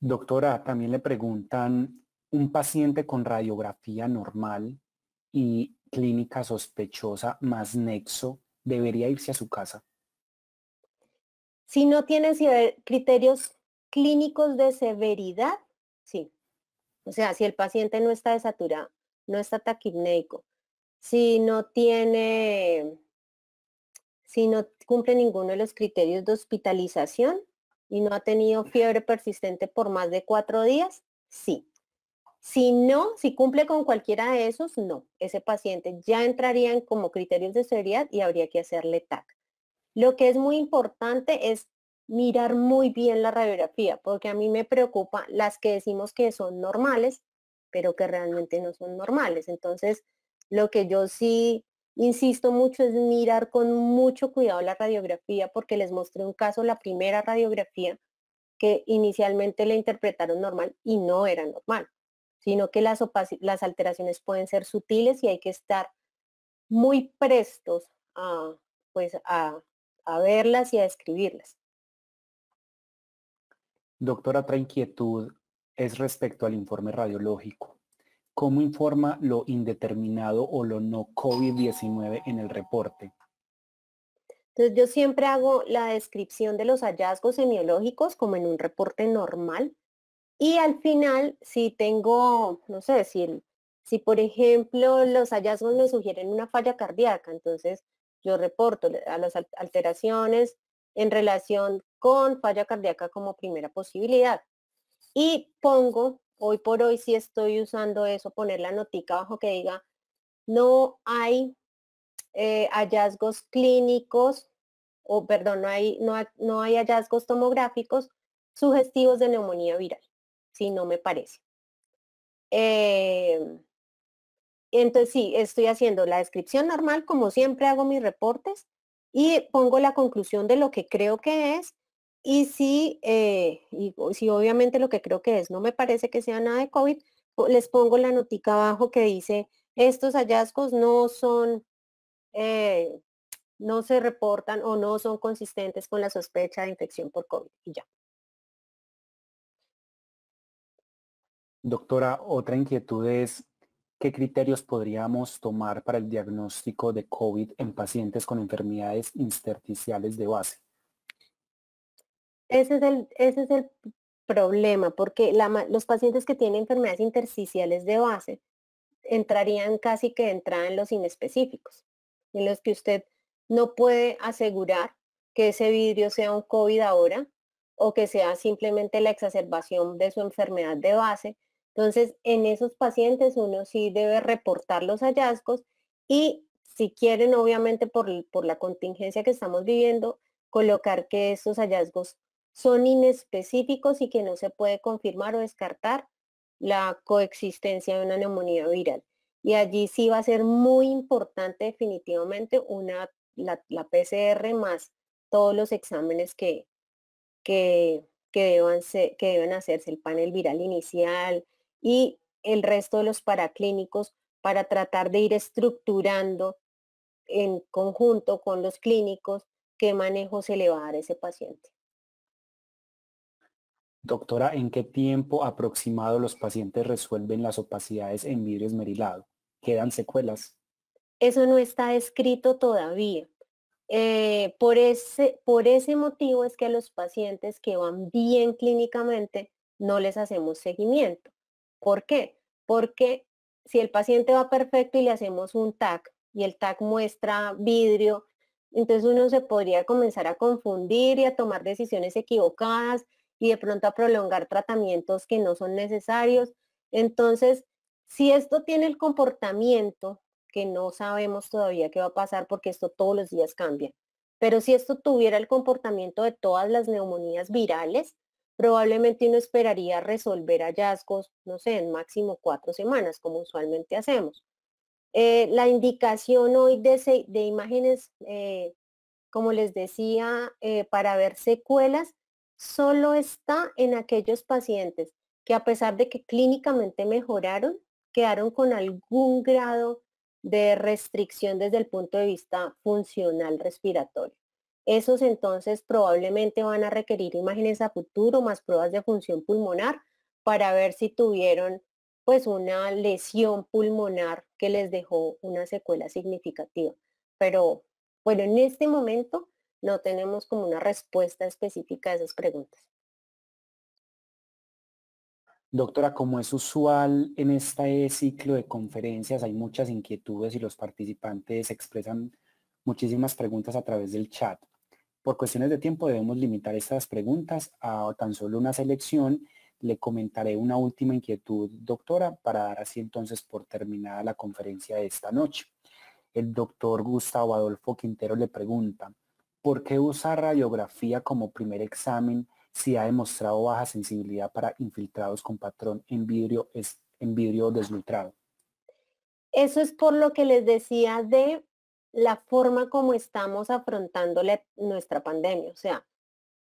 Doctora, también le preguntan un paciente con radiografía normal y clínica sospechosa más nexo, ¿debería irse a su casa? Si no tiene criterios clínicos de severidad, sí. O sea, si el paciente no está desaturado, no está taquipneico, si no tiene, si no cumple ninguno de los criterios de hospitalización y no ha tenido fiebre persistente por más de cuatro días, sí. Si no, si cumple con cualquiera de esos, no. Ese paciente ya entraría en como criterios de severidad y habría que hacerle TAC. Lo que es muy importante es mirar muy bien la radiografía, porque a mí me preocupa las que decimos que son normales, pero que realmente no son normales. Entonces, lo que yo sí insisto mucho es mirar con mucho cuidado la radiografía, porque les mostré un caso, la primera radiografía, que inicialmente la interpretaron normal y no era normal, sino que las, las alteraciones pueden ser sutiles y hay que estar muy prestos a, pues, a, a verlas y a escribirlas. Doctora, otra inquietud es respecto al informe radiológico. ¿Cómo informa lo indeterminado o lo no COVID-19 en el reporte? Entonces yo siempre hago la descripción de los hallazgos semiológicos como en un reporte normal y al final si tengo, no sé, si, si por ejemplo los hallazgos me sugieren una falla cardíaca, entonces yo reporto a las alteraciones en relación con falla cardíaca como primera posibilidad. Y pongo, hoy por hoy si estoy usando eso, poner la notica abajo que diga, no hay eh, hallazgos clínicos, o perdón, no hay, no, no hay hallazgos tomográficos sugestivos de neumonía viral, si no me parece. Eh, entonces sí, estoy haciendo la descripción normal, como siempre hago mis reportes, y pongo la conclusión de lo que creo que es, y si, eh, si obviamente lo que creo que es no me parece que sea nada de COVID, les pongo la notica abajo que dice, estos hallazgos no son, eh, no se reportan o no son consistentes con la sospecha de infección por COVID. Y ya. Doctora, otra inquietud es ¿qué criterios podríamos tomar para el diagnóstico de COVID en pacientes con enfermedades intersticiales de base? Ese es el, ese es el problema, porque los pacientes que tienen enfermedades intersticiales de base entrarían casi que en los inespecíficos, en los que usted no puede asegurar que ese vidrio sea un COVID ahora o que sea simplemente la exacerbación de su enfermedad de base, entonces, en esos pacientes uno sí debe reportar los hallazgos y si quieren, obviamente por, la contingencia que estamos viviendo, colocar que esos hallazgos son inespecíficos y que no se puede confirmar o descartar la coexistencia de una neumonía viral. Y allí sí va a ser muy importante definitivamente la, PCR más todos los exámenes que, que deben hacerse, el panel viral inicial, y el resto de los paraclínicos para tratar de ir estructurando en conjunto con los clínicos qué manejo se le va a dar a ese paciente. Doctora, ¿en qué tiempo aproximado los pacientes resuelven las opacidades en vidrio esmerilado? ¿Quedan secuelas? Eso no está escrito todavía. Eh, por, ese, por ese motivo es que a los pacientes que van bien clínicamente no les hacemos seguimiento. ¿Por qué? Porque si el paciente va perfecto y le hacemos un TAC y el TAC muestra vidrio, entonces uno se podría comenzar a confundir y a tomar decisiones equivocadas y de pronto a prolongar tratamientos que no son necesarios. Entonces, si esto tiene el comportamiento, que no sabemos todavía qué va a pasar porque esto todos los días cambia, pero si esto tuviera el comportamiento de todas las neumonías virales, probablemente uno esperaría resolver hallazgos, no sé, en máximo cuatro semanas, como usualmente hacemos. Eh, la indicación hoy de, imágenes, eh, como les decía, eh, para ver secuelas, solo está en aquellos pacientes que a pesar de que clínicamente mejoraron, quedaron con algún grado de restricción desde el punto de vista funcional respiratorio. Esos entonces probablemente van a requerir imágenes a futuro más pruebas de función pulmonar para ver si tuvieron pues una lesión pulmonar que les dejó una secuela significativa. Pero bueno, en este momento no tenemos como una respuesta específica a esas preguntas. Doctora, como es usual en este ciclo de conferencias, hay muchas inquietudes y los participantes expresan muchísimas preguntas a través del chat. Por cuestiones de tiempo debemos limitar estas preguntas a tan solo una selección. Le comentaré una última inquietud, doctora, para dar así entonces por terminada la conferencia de esta noche. El doctor Gustavo Adolfo Quintero le pregunta, ¿por qué usa radiografía como primer examen si ha demostrado baja sensibilidad para infiltrados con patrón en vidrio, es, en vidrio Eso es por lo que les decía de la forma como estamos afrontando nuestra pandemia. O sea,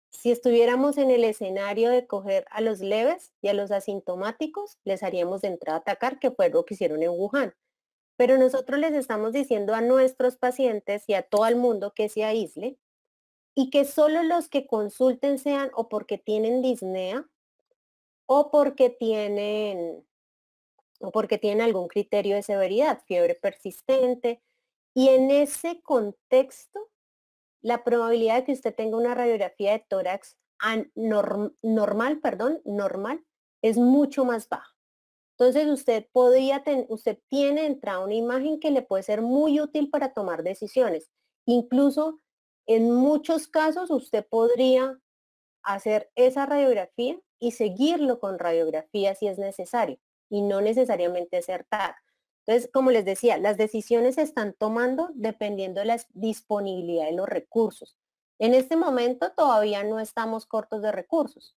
si estuviéramos en el escenario de coger a los leves y a los asintomáticos, les haríamos de entrada atacar, que fue lo que hicieron en Wuhan. Pero nosotros les estamos diciendo a nuestros pacientes y a todo el mundo que se aísle y que solo los que consulten sean o porque tienen disnea o porque tienen o porque tienen algún criterio de severidad, fiebre persistente, y en ese contexto, la probabilidad de que usted tenga una radiografía de tórax normal, perdón, normal, es mucho más baja. Entonces usted podría usted tiene entrada una imagen que le puede ser muy útil para tomar decisiones. Incluso en muchos casos usted podría hacer esa radiografía y seguirlo con radiografía si es necesario y no necesariamente TAC. Entonces, como les decía, las decisiones se están tomando dependiendo de la disponibilidad de los recursos. En este momento todavía no estamos cortos de recursos.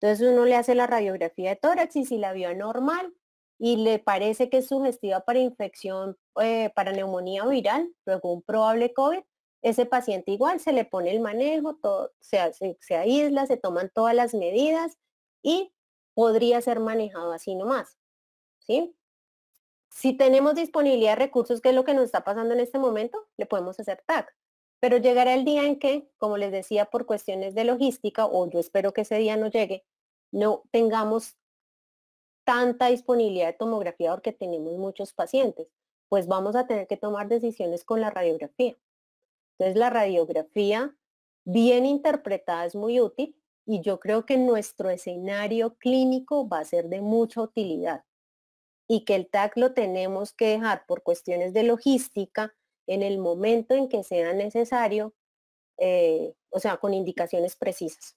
Entonces uno le hace la radiografía de tórax y si la vio normal y le parece que es sugestiva para infección, eh, para neumonía viral, luego un probable COVID, ese paciente igual se le pone el manejo, se, se aísla, se toman todas las medidas y podría ser manejado así nomás. ¿sí? Si tenemos disponibilidad de recursos, que es lo que nos está pasando en este momento, le podemos hacer TAC. Pero llegará el día en que, como les decía, por cuestiones de logística, o yo espero que ese día no llegue, no tengamos tanta disponibilidad de tomografía porque tenemos muchos pacientes, pues vamos a tener que tomar decisiones con la radiografía. Entonces la radiografía bien interpretada es muy útil y yo creo que nuestro escenario clínico va a ser de mucha utilidad y que el TAC lo tenemos que dejar por cuestiones de logística en el momento en que sea necesario, eh, o sea, con indicaciones precisas.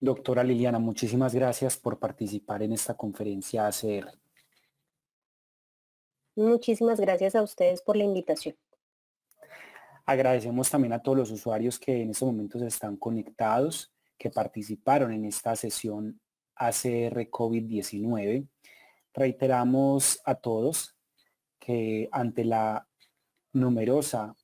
Doctora Liliana, muchísimas gracias por participar en esta conferencia ACR. Muchísimas gracias a ustedes por la invitación. Agradecemos también a todos los usuarios que en estos momentos están conectados, que participaron en esta sesión ACR COVID-19. Reiteramos a todos que ante la numerosa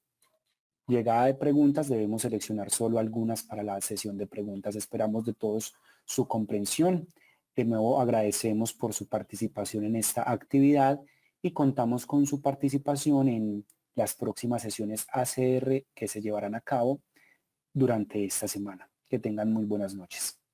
llegada de preguntas debemos seleccionar solo algunas para la sesión de preguntas. Esperamos de todos su comprensión. De nuevo agradecemos por su participación en esta actividad y contamos con su participación en las próximas sesiones ACR que se llevarán a cabo durante esta semana. Que tengan muy buenas noches.